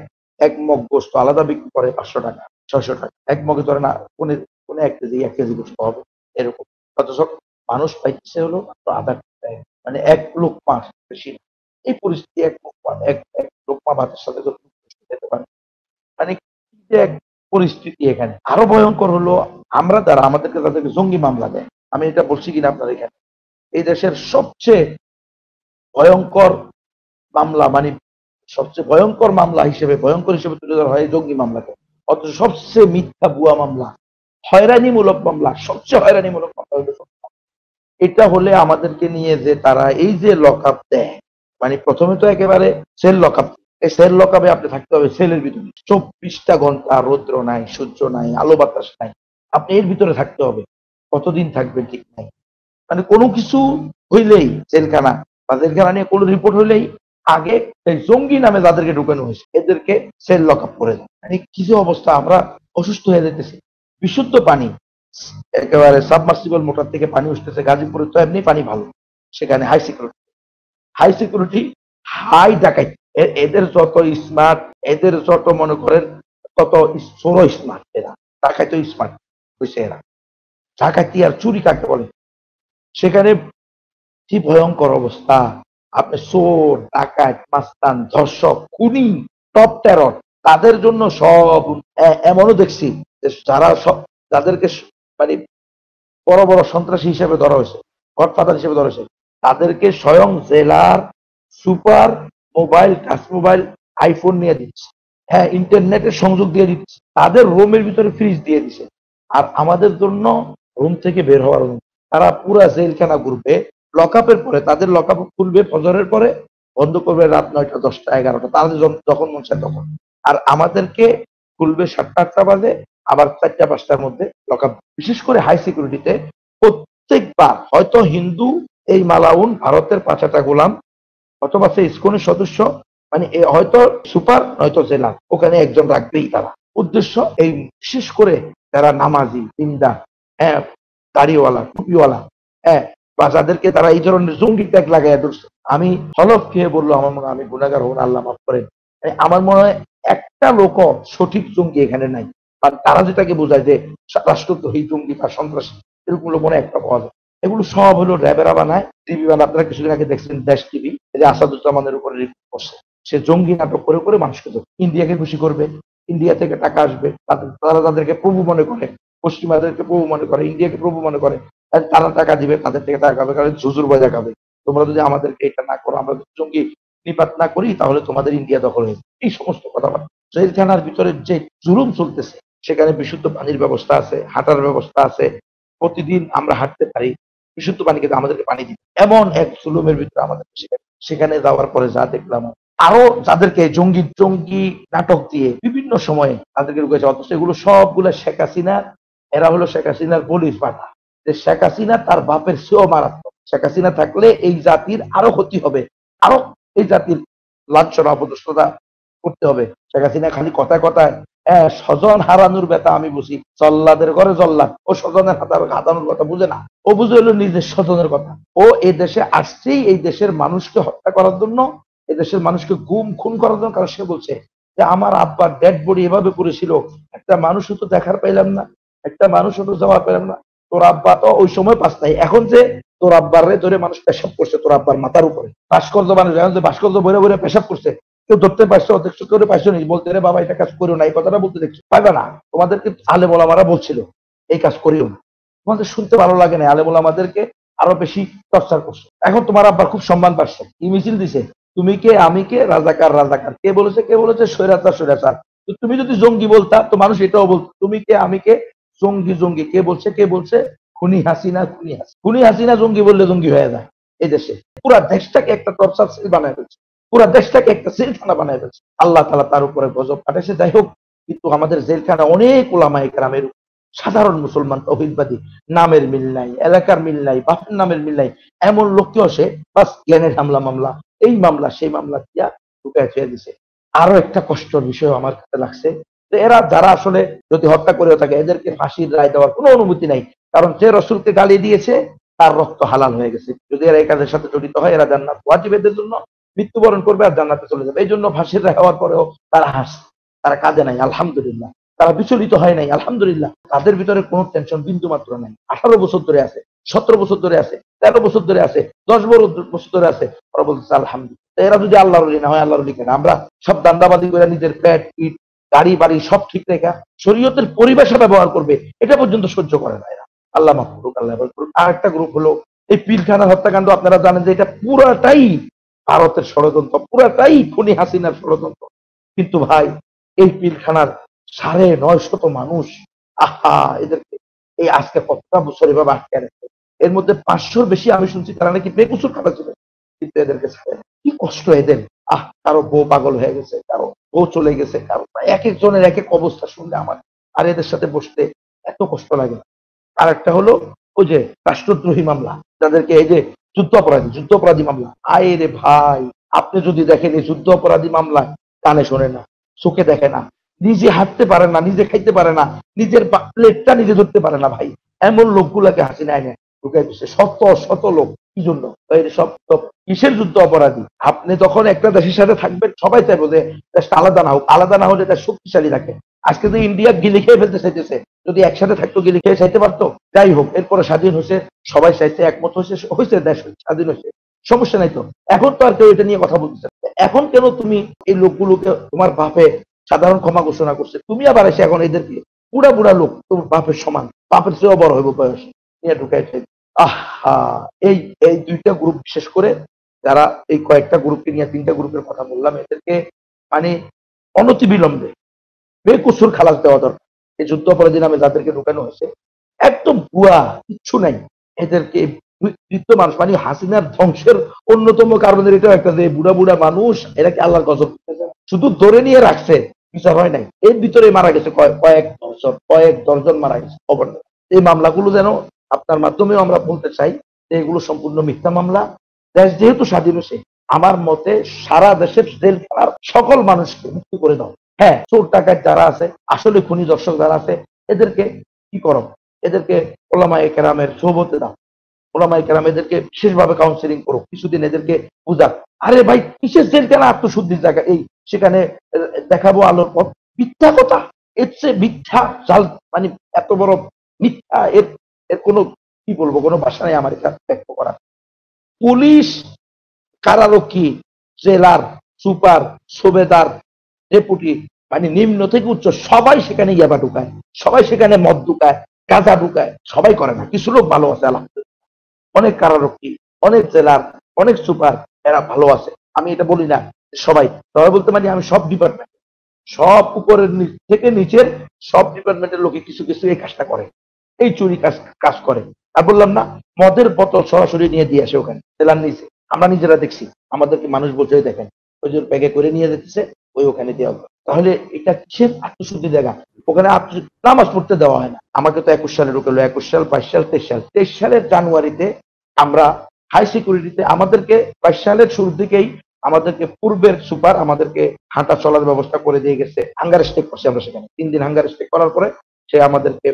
Speaker 1: এক মগ গোস্ত আলাদা বিক্রি করে পাঁচশো টাকা ছয়শো টাকা এক মগে ধরে না কোন কোন এক কেজি এক কেজি গোস্ত হবে এরকম অথচ মানুষ পাইছে হলো আধা মানে এক লোক লোকমা বেশি এই পরিস্থিতি এক লোকমা এক এক লোকমা ভাতের সাথে খেতে পারে মানে এক পরিস্থিতি এখানে আরো ভয়ঙ্কর হলো আমরা তারা আমাদেরকে তাদেরকে জঙ্গি মামলা দেয় আমি এটা বলছি কিনা আপনার এখানে এই দেশের সবচেয়ে ভয়ঙ্কর মামলা মানে সবচেয়ে ভয়ঙ্কর মামলা হিসেবে ভয়ঙ্কর হিসেবে তুলে ধরা হয় জঙ্গি মামলাকে অথচ সবচেয়ে মিথ্যা বুয়া মামলা হয়রানিমূলক মামলা সবচেয়ে হয়রানিমূলক মামলা হলো এটা হলে আমাদেরকে নিয়ে যে তারা এই যে লক আপ দেয় মানে প্রথমে তো একেবারে সেল লক আপ এই সেল লকাবে আপনি থাকতে হবে সেলের ভিতরে চব্বিশটা ঘন্টা রৌদ্র নাই সূর্য নাই আলো বাতাস নাই আপনি এর ভিতরে থাকতে হবে কতদিন থাকবে ঠিক নাই মানে কোনো কিছু হইলেই সেলখানা বা জেলখানা নিয়ে কোনো রিপোর্ট হইলেই আগে এই জঙ্গি নামে যাদেরকে ঢুকানো হয়েছে এদেরকে সেল লক আপ করে দেয় মানে কিছু অবস্থা আমরা অসুস্থ হয়ে যেতেছি বিশুদ্ধ পানি একেবারে সাবমার্সিবল মোটর থেকে পানি উঠতেছে গাজীপুরে তো এমনি পানি ভালো সেখানে high security high security high ডাকাইতে এদের যত স্মার্ট এদের যত মনে করেন তত ষোলো স্মার্ট এরা টাকায় তো স্মার্ট হয়েছে এরা ডাকাতি আর চুরি কাকে বলে সেখানে কি ভয়ঙ্কর অবস্থা আপনি চোর ডাকাত মাস্তান ধর্ষক খুনি টপ টেরর তাদের জন্য সব এমনও দেখছি যে যারা সব যাদেরকে মানে বড় বড় সন্ত্রাসী হিসেবে ধরা হয়েছে গডফাদার হিসেবে ধরা হয়েছে তাদেরকে স্বয়ং জেলার super mobile touch mobile iPhone নিয়ে দিচ্ছে হ্যাঁ ইন্টারনেটের সংযোগ দিয়ে দিচ্ছে তাদের রুমের ভিতরে ফ্রিজ দিয়ে দিছে আর আমাদের জন্য রুম থেকে বের হওয়ার তারা পুরা জেলখানা ঘুরবে লক আপের পরে তাদের লক আপ খুলবে ফজরের পরে বন্ধ করবে রাত নয়টা দশটা এগারোটা তাদের যখন মন চায় তখন আর আমাদেরকে খুলবে সাতটা আটটা বাজে আবার চারটা পাঁচটার মধ্যে লক আপ বিশেষ করে হাই সিকিউরিটিতে প্রত্যেকবার হয়তো হিন্দু এই মালাউন ভারতের পাঁচাটা গোলাম অথবা সে ইস্কনের সদস্য মানে হয়তো সুপার নয়তো জেলা ওখানে একজন রাখবেই তারা উদ্দেশ্য এই বিশেষ করে যারা নামাজি দিনদা হ্যাঁ দাড়িওয়ালা টুপিওয়ালা হ্যাঁ বা যাদেরকে তারা এই ধরনের জঙ্গি ট্যাগ লাগাইয়া ধরছে আমি হলফ খেয়ে বললো আমার মনে হয় আমি গুণাগার হন আল্লাহ মাফ করেন মানে আমার মনে হয় একটা লোক সঠিক জঙ্গি এখানে নাই আর তারা যেটাকে বোঝায় যে রাষ্ট্রদ্রোহী জঙ্গি বা সন্ত্রাসী এরকম লোক মনে একটা পাওয়া যায় এগুলো সব হলো র্যাবেরা বানায় টিভি বানায় আপনারা কিছুদিন আগে দেখছেন দেশ টিভি যে আসাদুজ্জামানের উপরে রিপোর্ট করছে সে জঙ্গি নাটক করে করে মানুষকে ইন্ডিয়াকে খুশি করবে ইন্ডিয়া থেকে টাকা আসবে তারা তাদেরকে প্রভু মনে করে পশ্চিমাদেরকে প্রভু মনে করে ইন্ডিয়াকে প্রভু মনে করে তারা টাকা দিবে তাদের থেকে টাকা পাবে কারণ ঝুজুর খাবে তোমরা যদি আমাদেরকে এটা না করো আমরা যদি জঙ্গি নিপাত না করি তাহলে তোমাদের ইন্ডিয়া দখল হয়ে এই সমস্ত কথাবার্তা জেলখানার ভিতরে যে জুলুম চলতেছে সেখানে বিশুদ্ধ পানির ব্যবস্থা আছে হাঁটার ব্যবস্থা আছে প্রতিদিন আমরা হাঁটতে পারি বিশুদ্ধ পানি কিন্তু আমাদেরকে পানি দিত এমন এক জুলুমের ভিতরে আমাদের সেখানে যাওয়ার পরে যা দেখলাম আরো যাদেরকে জঙ্গি জঙ্গি নাটক দিয়ে বিভিন্ন সময়ে তাদেরকে রুখেছে অথচ এগুলো সবগুলো শেখ হাসিনা এরা হলো শেখ হাসিনার পুলিশ পাঠা যে শেখ হাসিনা তার বাপের সেও মারাত্মক শেখ হাসিনা থাকলে এই জাতির আরো ক্ষতি হবে আরো এই জাতির লাঞ্ছনা অপদস্থতা করতে হবে শেখ হাসিনা খালি কথায় কথায় স্বজন হারানোর ব্যথা আমি বুঝি চল্লাদের ঘরে চল্লাদ ও স্বজনের হাতার হাতানোর কথা বুঝে না ও বুঝে হলো নিজের স্বজনের কথা ও এ দেশে আসছেই এই দেশের মানুষকে হত্যা করার জন্য এ দেশের মানুষকে গুম খুন করার জন্য কারণ সে বলছে যে আমার আব্বার ডেড বডি এভাবে করেছিল একটা মানুষও তো দেখার পাইলাম না একটা মানুষও তো যাওয়ার পাইলাম না তোর আব্বা তো ওই সময় পাস নাই এখন যে তোর রে ধরে মানুষ পেশাব করছে তোর আব্বার মাথার উপরে ভাস্কর্য মানুষ যে ভাস্কর্য বইরে বইরে পেশাব করছে কেউ ধরতে পারছে অধ্যক্ষ করে পারছে নি বলতে রে বাবা এটা কাজ করিও না এই কথাটা বলতে দেখছো পারবে না তোমাদেরকে আলে বলা মারা বলছিল এই কাজ করিও না তোমাদের শুনতে ভালো লাগে না আলে বলা আমাদেরকে আরো বেশি চর্চা করছো এখন তোমার আব্বার খুব সম্মান পাচ্ছ এই মিছিল দিছে তুমি কে আমি কে রাজাকার রাজাকার কে বলেছে কে বলেছে সৈরাচার সৈরাচার তো তুমি যদি জঙ্গি বলতা তো মানুষ এটাও বলতো তুমি কে আমি কে জঙ্গি জঙ্গি কে বলছে কে বলছে খুনি হাসিনা খুনি হাসি খুনি হাসিনা জঙ্গি বললে জঙ্গি হয়ে যায় এই দেশে পুরা দেশটাকে একটা টর্চার বানায় ফেলছে পুরা দেশটাকে একটা জেলখানা বানায় ফেলছে আল্লাহ তালা তার উপরে গজব কাটাইছে যাই হোক কিন্তু আমাদের জেলখানা অনেক ওলামায় গ্রামের সাধারণ মুসলমান তহিদবাদী নামের মিল নাই এলাকার মিল নাই বাপের নামের মিল নাই এমন লোককে আসে বাস জ্ঞানের হামলা মামলা এই মামলা সেই মামলা দিয়া ঢুকায় ফেয়ে দিছে আরো একটা কষ্টর বিষয় আমার কাছে লাগছে এরা যারা আসলে যদি হত্যা করেও থাকে এদেরকে ফাঁসির রায় দেওয়ার কোনো অনুমতি নাই কারণ যে রসুলকে গালি দিয়েছে তার রক্ত হালাল হয়ে গেছে যদি এরা এই কাজের সাথে জড়িত হয় এরা জান্নাত ওয়াজিব জন্য মৃত্যুবরণ করবে আর জান্নাতে চলে যাবে এই জন্য ফাঁসির হওয়ার পরেও তারা হাস তারা কাজে নাই আলহামদুলিল্লাহ তারা বিচলিত হয় নাই আলহামদুলিল্লাহ তাদের ভিতরে কোনো টেনশন বিন্দু মাত্র নাই আঠারো বছর ধরে আছে সতেরো বছর ধরে আছে তেরো বছর ধরে আছে দশ বছর ধরে আছে ওরা বলতেছে আলহামদুলিল্লাহ এরা যদি আল্লাহর না হয় আল্লাহর লিখে না আমরা সব দান্দাবাদি করে নিজের পেট ইট গাড়ি বাড়ি সব ঠিক রেখা শরীয়তের পরিবেশা ব্যবহার করবে এটা পর্যন্ত সহ্য করে না এরা আল্লাহ মাহ করুক আল্লাহ করুক আর একটা গ্রুপ হলো এই পিলখানা হত্যাকাণ্ড আপনারা জানেন যে এটা পুরাটাই ভারতের ষড়যন্ত্র পুরাটাই খুনি হাসিনার ষড়যন্ত্র কিন্তু ভাই এই পিলখানার সাড়ে নয় শত মানুষ আহা এদেরকে এই আজকে কতটা বছর এভাবে আটকে রেখে এর মধ্যে পাঁচশোর বেশি আমি শুনছি তারা নাকি বেকুচুর কাটা ছিল কিন্তু এদেরকে ছাড়ে কি কষ্ট এদের আহ কারো বউ পাগল হয়ে গেছে কারো বউ চলে গেছে কারো এক একজনের এক এক অবস্থা শুনলে আমার আর এদের সাথে বসতে এত কষ্ট লাগে আর একটা হলো ওই যে রাষ্ট্রদ্রোহী মামলা যাদেরকে এই যে যুদ্ধাপরাধী যুদ্ধাপরাধী মামলা আয় রে ভাই আপনি যদি দেখেন এই অপরাধী মামলায় কানে শোনে না চোখে দেখে না নিজে হাঁটতে পারে না নিজে খাইতে পারে না নিজের প্লেটটা নিজে ধরতে পারে না ভাই এমন লোকগুলাকে হাসি নেয় না ঢুকাই দিচ্ছে শত শত লোক কি জন্য সব কিসের যুদ্ধ অপরাধী আপনি তখন একটা দেশের সাথে থাকবেন সবাই চাইবো যে দেশটা আলাদা না হোক আলাদা না হলে দেশ শক্তিশালী থাকে আজকে তো ইন্ডিয়া গিলে খেয়ে ফেলতে চাইতেছে যদি একসাথে থাকতো গেলে খেয়ে চাইতে পারতো যাই হোক এরপরে স্বাধীন হয়েছে সবাই চাইছে একমত হয়েছে হয়েছে দেশ স্বাধীন হয়েছে সমস্যা নাই তো এখন তো আর কেউ এটা নিয়ে কথা বলতে এখন কেন তুমি এই লোকগুলোকে তোমার বাপে সাধারণ ক্ষমা ঘোষণা করছে তুমি আবার এসে এখন এদেরকে বুড়া বুড়া লোক তোমার বাপের সমান বাপের চেয়েও বড় হইব বয়স নিয়ে ঢুকাইছে আহা এই এই দুইটা গ্রুপ বিশেষ করে যারা এই কয়েকটা গ্রুপকে নিয়ে তিনটা গ্রুপের কথা বললাম এদেরকে মানে অনতিবিলম্বে বেকুসুর খালাস দেওয়া দরকার এই যুদ্ধ অপরাধী নামে যাদেরকে ঢুকানো হয়েছে একদম ভুয়া কিচ্ছু নাই এদেরকে বৃত্ত মানুষ মানে হাসিনার ধ্বংসের অন্যতম কারণের এটাও একটা যে বুড়া বুড়া মানুষ এটাকে আল্লাহর গজব শুধু ধরে নিয়ে রাখছে বিচার হয় নাই এর ভিতরে মারা গেছে কয়েক বছর কয়েক দশজন মারা গেছে খবর এই মামলাগুলো যেন আপনার মাধ্যমেও আমরা বলতে চাই এগুলো সম্পূর্ণ মিথ্যা মামলা দেশ যেহেতু স্বাধীন আছে আমার মতে সারা দেশের জেলখানার সকল মানুষকে মুক্তি করে দাও হ্যাঁ চোর টাকার যারা আছে আসলে খুনি দর্শক যারা আছে এদেরকে কি করো এদেরকে ওলামা একরামের সৌভতে দাও ওলামা কেরাম এদেরকে বিশেষভাবে কাউন্সিলিং করো কিছুদিন এদেরকে বুঝাক আরে ভাই কিসের কেন আত্মশুদ্ধির জায়গা এই সেখানে দেখাবো আলোর পথ মিথ্যা কথা এর চেয়ে মিথ্যা জাল মানে এত বড় মিথ্যা এর এর কোনো কি বলবো কোনো ভাষা নাই আমার এখানে ব্যক্ত করা পুলিশ কারারক্ষী জেলার সুপার সুবেদার রেপুটি মানে নিম্ন থেকে উচ্চ সবাই সেখানে ইয়াবা ঢুকায় সবাই সেখানে মদ ঢুকায় গাঁজা ঢুকায় সবাই করে না কিছু লোক ভালো আছে আলহামদুলিল্লাহ অনেক কারারক্ষী অনেক জেলার অনেক সুপার এরা ভালো আছে আমি এটা বলি না সবাই সবাই বলতে মানে আমি সব ডিপার্টমেন্ট সব উপরের থেকে নিচের সব ডিপার্টমেন্টের লোকে কিছু কিছু এই কাজটা করে এই চুরি কাজ কাজ করে আর বললাম না মদের বোতল সরাসরি নিয়ে দিয়ে আসে ওখানে জেলার নিচে আমরা নিজেরা দেখছি আমাদেরকে মানুষ বলছে দেখেন ওই প্যাকে করে নিয়ে যেতেছে ওই ওখানে দেওয়া তাহলে এটা কিসের আত্মশুদ্ধি দেখা ওখানে নামাজ পড়তে দেওয়া হয় না আমাকে তো একুশ সালে ঢুকালো একুশ সাল বাইশ সাল তেইশ সাল তেইশ সালের জানুয়ারিতে আমরা হাই সিকিউরিটিতে আমাদেরকে বাইশ সালের শুরুর দিকেই আমাদেরকে পূর্বের সুপার আমাদেরকে হাঁটা চলার ব্যবস্থা করে দিয়ে গেছে হাঙ্গার স্টেক করছি আমরা সেখানে তিন দিন হাঙ্গার স্টেক করার পরে সে আমাদেরকে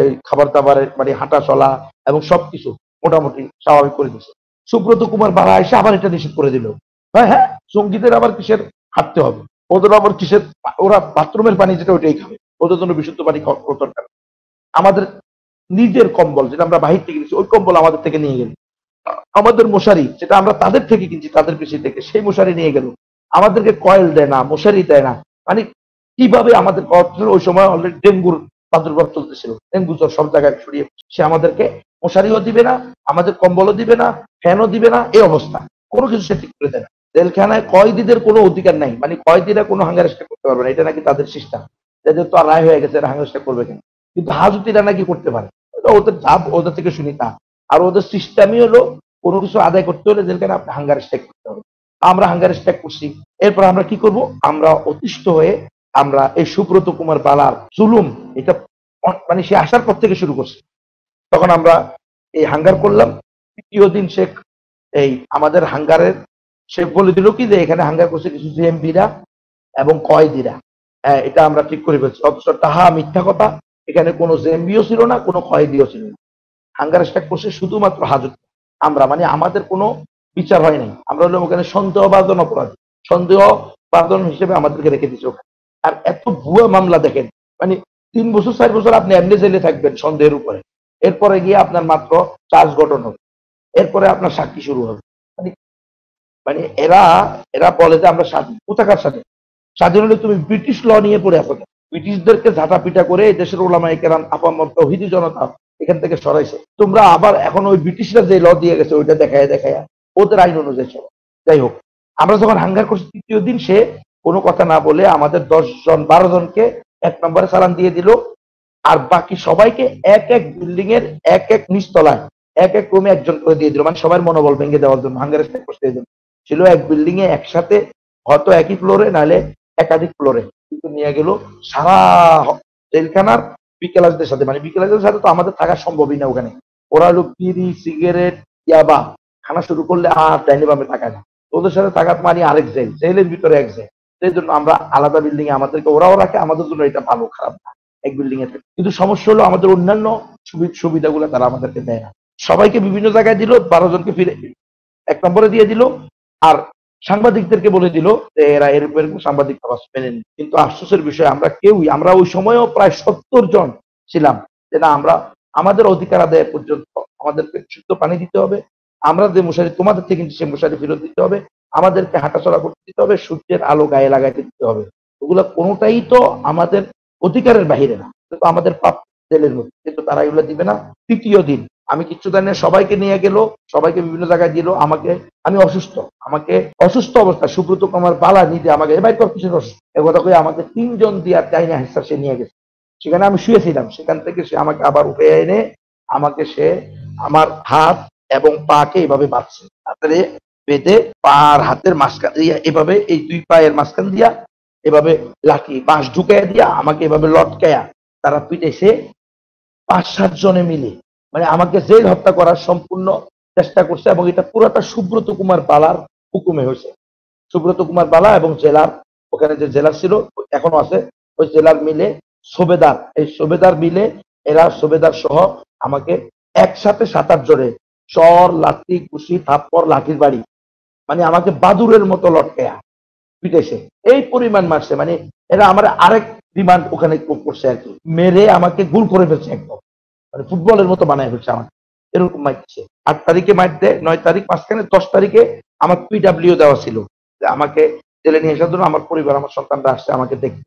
Speaker 1: এই খাবার দাবারের মানে হাঁটা চলা এবং সবকিছু মোটামুটি স্বাভাবিক করে দিয়েছে সুব্রত কুমার বাড়া এসে আবার এটা নিষেধ করে দিল হ্যাঁ হ্যাঁ সঙ্গীতের আবার কিসের হাঁটতে হবে ওদের আবার কিসের ওরা বাথরুমের পানি যেটা ওইটাই খাবে ওদের জন্য বিশুদ্ধ পানি দরকার আমাদের নিজের কম্বল যেটা আমরা বাহির থেকে কিনছি ওই কম্বল আমাদের থেকে নিয়ে গেল আমাদের মশারি যেটা আমরা তাদের থেকে কিনছি তাদের পেশি থেকে সেই মশারি নিয়ে গেল আমাদেরকে কয়েল দেয় না মশারি দেয় না মানে কিভাবে আমাদের ওই সময় অলরেডি ডেঙ্গুর প্রাদুর্ভাব চলতেছিল ডেঙ্গু জ্বর সব জায়গায় ছড়িয়ে সে আমাদেরকে মশারিও দিবে না আমাদের কম্বলও দিবে না ফ্যানও দিবে না এই অবস্থা কোনো কিছু সে ঠিক করে দেয় না জেলখানায় কয়েদিদের কোনো অধিকার নাই মানে কয়েদিরা কোনো হাঙ্গার করতে পারবে না এটা নাকি তাদের সিস্টেম যাদের তো রায় হয়ে গেছে হাঙ্গার করবে কেন কিন্তু হাজতিরা নাকি করতে পারে ওদের ধাপ ওদের থেকে শুনি তা আর ওদের সিস্টেমই হলো কোনো কিছু আদায় করতে হলে জেলখানে আপনি হাঙ্গার স্ট্যাক করতে হবে আমরা হাঙ্গার স্ট্যাক করছি এরপর আমরা কি করব আমরা অতিষ্ঠ হয়ে আমরা এই সুব্রত কুমার পালার জুলুম এটা মানে সে আসার পর থেকে শুরু করছে তখন আমরা এই হাঙ্গার করলাম তৃতীয় দিন সে এই আমাদের হাঙ্গারের সে বলে দিল কি যে এখানে হাঙ্গার করছে কিছু জিএমপিরা এবং কয়েদিরা হ্যাঁ, এটা আমরা ঠিক করে ফেলছি অথচ তাহা মিথ্যা কথা এখানে কোনো জেমবিও ছিল না কোনো কয়েদিও ছিল না হাঙ্গার স্ট্রাইক করছে শুধুমাত্র হাজত আমরা মানে আমাদের কোনো বিচার হয় নাই আমরা হলাম ওখানে সন্দেহবাদন অপরাধ সন্দেহবাদন হিসেবে আমাদেরকে রেখে দিচ্ছে ওখানে আর এত ভুয়া মামলা দেখেন মানে তিন বছর চার বছর আপনি এমনি জেলে থাকবেন সন্দেহের উপরে এরপরে গিয়ে আপনার মাত্র চার্জ গঠন হবে এরপরে আপনার সাক্ষী শুরু হবে মানে এরা এরা বলে যে আমরা স্বাধীন কোথাকার স্বাধীন স্বাধীন হলে তুমি ব্রিটিশ ল নিয়ে পড়ে আসো ব্রিটিশদেরকে ঝাঁটা পিটা করে দেশের ওলামায় কেরাম আপামর তহিদি জনতা এখান থেকে সরাইছে তোমরা আবার এখন ওই ব্রিটিশরা যে ল দিয়ে গেছে ওইটা দেখায় দেখায় ওদের আইন অনুযায়ী চলো যাই হোক আমরা যখন হাঙ্গার করছি তৃতীয় দিন সে কোনো কথা না বলে আমাদের দশ জন বারো জনকে এক নম্বরে সালাম দিয়ে দিল আর বাকি সবাইকে এক এক বিল্ডিং এর এক এক নিচতলায় এক এক রুমে একজন করে দিয়ে দিল মানে সবাই মনোবল ভেঙে দেওয়ার জন্য হাঙ্গার করতে দিল ছিল এক বিল্ডিং এ একসাথে হয়তো একই ফ্লোরে নাহলে একাধিক ফ্লোরে কিন্তু নিয়ে গেল সারা জেলখানার বিকেলাসদের সাথে মানে বিকেলাসদের সাথে তো আমাদের থাকা সম্ভবই না ওখানে ওরা হলো বিড়ি সিগারেট ইয়াবা খানা শুরু করলে আর ডাইনি বামে থাকা না ওদের সাথে থাকা মানে আরেক জেল জেলের ভিতরে এক জেল সেই জন্য আমরা আলাদা বিল্ডিং এ আমাদেরকে ওরাও রাখে আমাদের জন্য এটা ভালো খারাপ না এক বিল্ডিং এ থাকে কিন্তু সমস্যা হলো আমাদের অন্যান্য সুবিধাগুলো তারা আমাদেরকে দেয় না সবাইকে বিভিন্ন জায়গায় দিল বারো জনকে ফিরে এক নম্বরে দিয়ে দিল আর সাংবাদিকদেরকে বলে দিল যে এরা এরকম সাংবাদিক আবাস মেনে কিন্তু আফসোসের বিষয় আমরা কেউই আমরা ওই সময়ও প্রায় সত্তর জন ছিলাম যে না আমরা আমাদের অধিকার আদায় পর্যন্ত আমাদেরকে শুদ্ধ পানি দিতে হবে আমরা যে মশারি তোমাদের থেকে কিন্তু সে মশারি ফেরত দিতে হবে আমাদেরকে হাঁটাচলা করতে দিতে হবে সূর্যের আলো গায়ে লাগাইতে দিতে হবে ওগুলা কোনোটাই তো আমাদের অধিকারের বাহিরে না আমাদের পাপ তেলের মধ্যে কিন্তু তারা এগুলো দিবে না তৃতীয় দিন আমি কিচ্ছু জানি সবাইকে নিয়ে গেল সবাইকে বিভিন্ন জায়গায় দিল আমাকে আমি অসুস্থ আমাকে অসুস্থ অবস্থা সুব্রত কুমার বালা নিতে আমাকে এবার তোর কিছু অসুস্থ একথা করে আমাকে তিনজন দিয়া চাইনা হিসাব সে নিয়ে গেছে সেখানে আমি শুয়েছিলাম সেখান থেকে সে আমাকে আবার উঠে এনে আমাকে সে আমার হাত এবং পাকে এভাবে বাঁধছে তারপরে বেঁধে পা আর হাতের মাঝখান দিয়া এভাবে এই দুই পায়ের মাঝখান দিয়া এভাবে লাঠি বাঁশ ঢুকাইয়া দিয়া আমাকে এভাবে লটকায়া তারা পিটেছে পাঁচ সাত জনে মিলে মানে আমাকে জেল হত্যা করার সম্পূর্ণ চেষ্টা করছে এবং এটা পুরোটা সুব্রত কুমার পালার হুকুমে হয়েছে সুব্রত কুমার পালা এবং জেলার ওখানে যে জেলা ছিল এখনো আছে ওই জেলার মিলে সোবেদার এই সোবেদার মিলে এরা সোবেদার সহ আমাকে একসাথে সাত আট জোরে চর লাঠি কুশি থাপ্পর লাঠির বাড়ি মানে আমাকে বাদুরের মতো লটকেয়া পিটেছে এই পরিমাণ মারছে মানে এরা আমার আরেক ডিমান্ড ওখানে করছে আর কি মেরে আমাকে গুল করে ফেলছে একদম মানে ফুটবলের মতো বানায় ফেলছে আমার এরকম মাইক দিচ্ছে আট তারিখে মাইক দেয় নয় তারিখ মাঝখানে দশ তারিখে আমার পিডাব্লিউ দেওয়া ছিল আমাকে জেলে নিয়ে আসার জন্য আমার পরিবার আমার সন্তানরা আসছে আমাকে দেখতে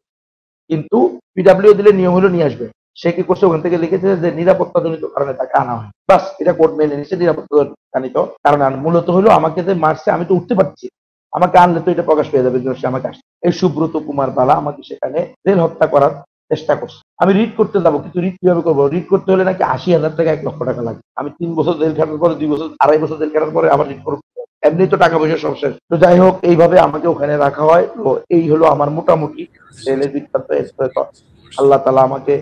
Speaker 1: কিন্তু পিডাব্লিউ দিলে নিয়ম হলো নিয়ে আসবে সে কি করছে ওখান থেকে লিখেছে যে নিরাপত্তাজনিত কারণে তাকে আনা হয় বাস এটা কোর্ট মেনে নিচ্ছে নিরাপত্তাজনিত কারণে মূলত হলো আমাকে যে মারছে আমি তো উঠতে পারছি আমাকে আনলে তো এটা প্রকাশ পেয়ে যাবে আমাকে আসছে এই সুব্রত কুমার বালা আমাকে সেখানে রেল হত্যা করার চেষ্টা করছি আমি রিড করতে যাবো কিন্তু রিড কিভাবে করবো রিড করতে হলে নাকি আশি হাজার টাকা এক লক্ষ টাকা লাগে আমি তিন বছর জেল খাটার পরে দুই বছর আড়াই বছর জেল খাটার পরে আমার রিড করবো এমনি তো টাকা পয়সা সব শেষ তো যাই হোক এইভাবে আমাকে ওখানে রাখা হয় তো এই হলো আমার মোটামুটি রেলের বিখ্যাত আল্লাহ তালা আমাকে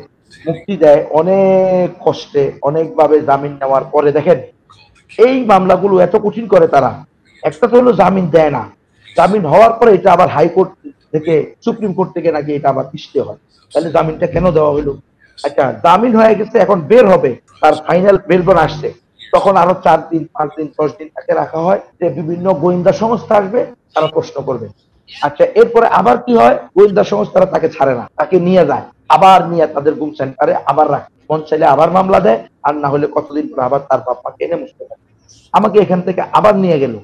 Speaker 1: মুক্তি দেয় অনেক কষ্টে অনেকভাবে জামিন নেওয়ার পরে দেখেন এই মামলাগুলো এত কঠিন করে তারা একটা তো হলো জামিন দেয় না জামিন হওয়ার পরে এটা আবার হাইকোর্ট থেকে সুপ্রিম কোর্ট থেকে নাকি এটা আবার পিছতে হয় তাহলে জামিনটা কেন দেওয়া হলো আচ্ছা জামিন হয়ে গেছে এখন বের হবে তার ফাইনাল বেলবন আসছে তখন আরো চার দিন পাঁচ দিন দশ দিন তাকে রাখা হয় যে বিভিন্ন গোয়েন্দা সংস্থা আসবে তারা প্রশ্ন করবে আচ্ছা এরপরে আবার কি হয় গোয়েন্দা সংস্থারা তাকে ছাড়ে না তাকে নিয়ে যায় আবার নিয়ে তাদের গুম সেন্টারে আবার রাখে মন চাইলে আবার মামলা দেয় আর না হলে কতদিন পরে আবার তার বাপ্পাকে এনে মুসতে আমাকে এখান থেকে আবার নিয়ে গেল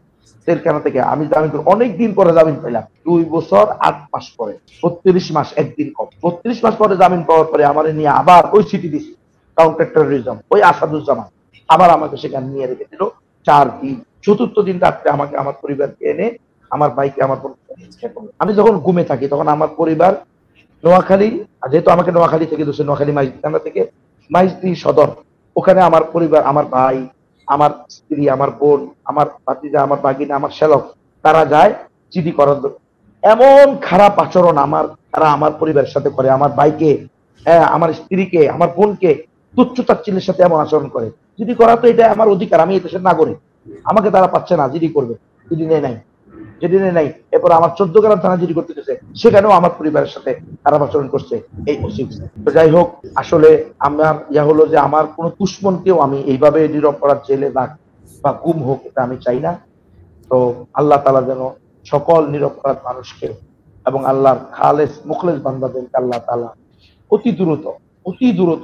Speaker 1: জেলখানা থেকে আমি জামিন অনেক দিন পরে জামিন পাইলাম দুই বছর আট মাস পরে বত্রিশ মাস একদিন কম বত্রিশ মাস পরে জামিন পাওয়ার পরে আমার নিয়ে আবার ওই সিটি দিছি কাউন্টার ওই আসাদুজ্জামান আবার আমাকে সেখানে নিয়ে রেখে দিল চার দিন চতুর্থ দিন রাত্রে আমাকে আমার পরিবারকে এনে আমার বাইকে আমার আমি যখন ঘুমে থাকি তখন আমার পরিবার নোয়াখালী যেহেতু আমাকে নোয়াখালী থেকে দোষে নোয়াখালী মাইজদি থানা থেকে মাইজদি সদর ওখানে আমার পরিবার আমার ভাই আমার স্ত্রী আমার বোন আমার ভাতিজা আমার বাগিনা আমার শ্যালক তারা যায় জিডি করার এমন খারাপ আচরণ আমার তারা আমার পরিবারের সাথে করে আমার ভাইকে হ্যাঁ আমার স্ত্রীকে আমার বোনকে তুচ্ছ তাচ্ছিলের সাথে এমন আচরণ করে জিডি করা তো এটা আমার অধিকার আমি এই না নাগরিক আমাকে তারা পাচ্ছে না জিডি করবে জিডি নেয় নাই যেদিনে নাই এরপর আমার চোদ্দ গ্রাম থানা জিডি করতে গেছে সেখানেও আমার পরিবারের সাথে খারাপ আচরণ করছে এই ওসি তো যাই হোক আসলে আমার ইয়া হলো যে আমার কোনো দুশ্মনকেও আমি এইভাবে নিরব করার জেলে রাখ বা গুম হোক এটা আমি চাই না তো আল্লাহ তালা যেন সকল নিরপরাধ মানুষকে এবং আল্লাহর খালেস মুখলেস বান্দাদের আল্লাহ তালা অতি দ্রুত অতি দ্রুত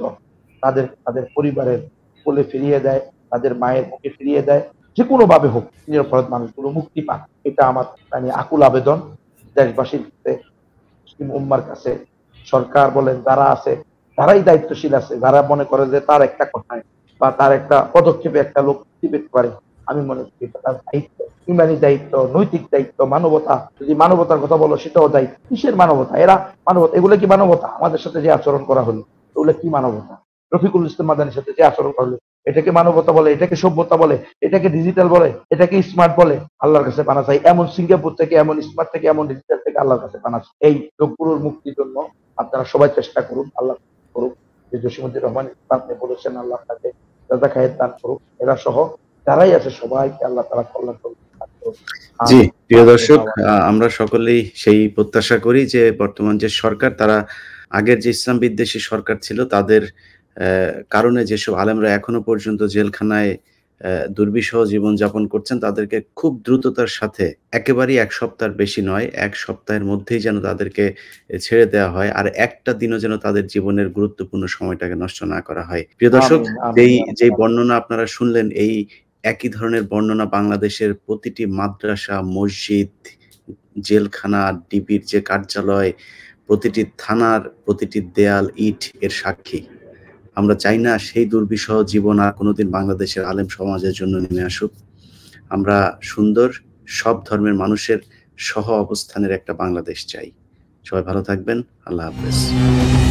Speaker 1: তাদের তাদের পরিবারের কোলে ফিরিয়ে দেয় তাদের মায়ের মুখে ফিরিয়ে দেয় যে কোনোভাবে হোক নিরপরাধ মানুষগুলো মুক্তি পান এটা আমার মানে আকুল আবেদন দেশবাসীর মুসলিম উম্মার কাছে সরকার বলেন যারা আছে তারাই দায়িত্বশীল আছে যারা মনে করে যে তার একটা কথায় বা তার একটা পদক্ষেপে একটা লোক পেতে আমি মনে করি তার দায়িত্ব ইমানি দায়িত্ব নৈতিক দায়িত্ব মানবতা যদি মানবতার কথা বলো সেটাও দায়িত্ব কিসের মানবতা এরা মানবতা এগুলো কি মানবতা আমাদের সাথে যে আচরণ করা হলো এগুলো কি মানবতা রফিকুল ইসলাম মাদানের সাথে যে আচরণ করা হলো এটাকে মানবতা বলে এটাকে সভ্যতা বলে এটাকে ডিজিটাল বলে এটাকে স্মার্ট বলে আল্লাহর কাছে পানা চাই এমন সিঙ্গাপুর থেকে এমন স্মার্ট থেকে এমন ডিজিটাল থেকে আল্লাহর কাছে পানা চাই এই লোকগুলোর মুক্তির জন্য আপনারা সবাই চেষ্টা করুন আল্লাহ করুক যে জসিমুদ্দিন রহমান ইসলামকে বলেছেন আল্লাহ তাকে দাদা খায়ের দান করুক এরা সহ যারাই আছে সবাইকে আল্লাহ তারা কল্যাণ করুক জি প্রিয় দর্শক আমরা সকলেই সেই প্রত্যাশা করি যে বর্তমান যে সরকার তারা আগের যে ইসলাম বিদ্বেষী সরকার ছিল তাদের কারণে যেসব আলেমরা এখনো পর্যন্ত জেলখানায় দুর্বিষহ জীবনযাপন করছেন তাদেরকে খুব দ্রুততার সাথে একেবারেই এক সপ্তাহের বেশি নয় এক সপ্তাহের মধ্যেই যেন তাদেরকে ছেড়ে দেওয়া হয় আর একটা দিনও যেন তাদের জীবনের গুরুত্বপূর্ণ সময়টাকে নষ্ট না করা হয় প্রিয় দর্শক যেই যেই বর্ণনা আপনারা শুনলেন এই একই ধরনের বর্ণনা বাংলাদেশের প্রতিটি মাদ্রাসা মসজিদ জেলখানা ডিবির যে কার্যালয় প্রতিটি থানার প্রতিটি দেয়াল ইট এর সাক্ষী আমরা চাই না সেই দুর্বিষহ জীবন আর কোনোদিন বাংলাদেশের আলেম সমাজের জন্য নেমে আসুক আমরা সুন্দর সব ধর্মের মানুষের সহ অবস্থানের একটা বাংলাদেশ চাই সবাই ভালো থাকবেন আল্লাহ হাফেজ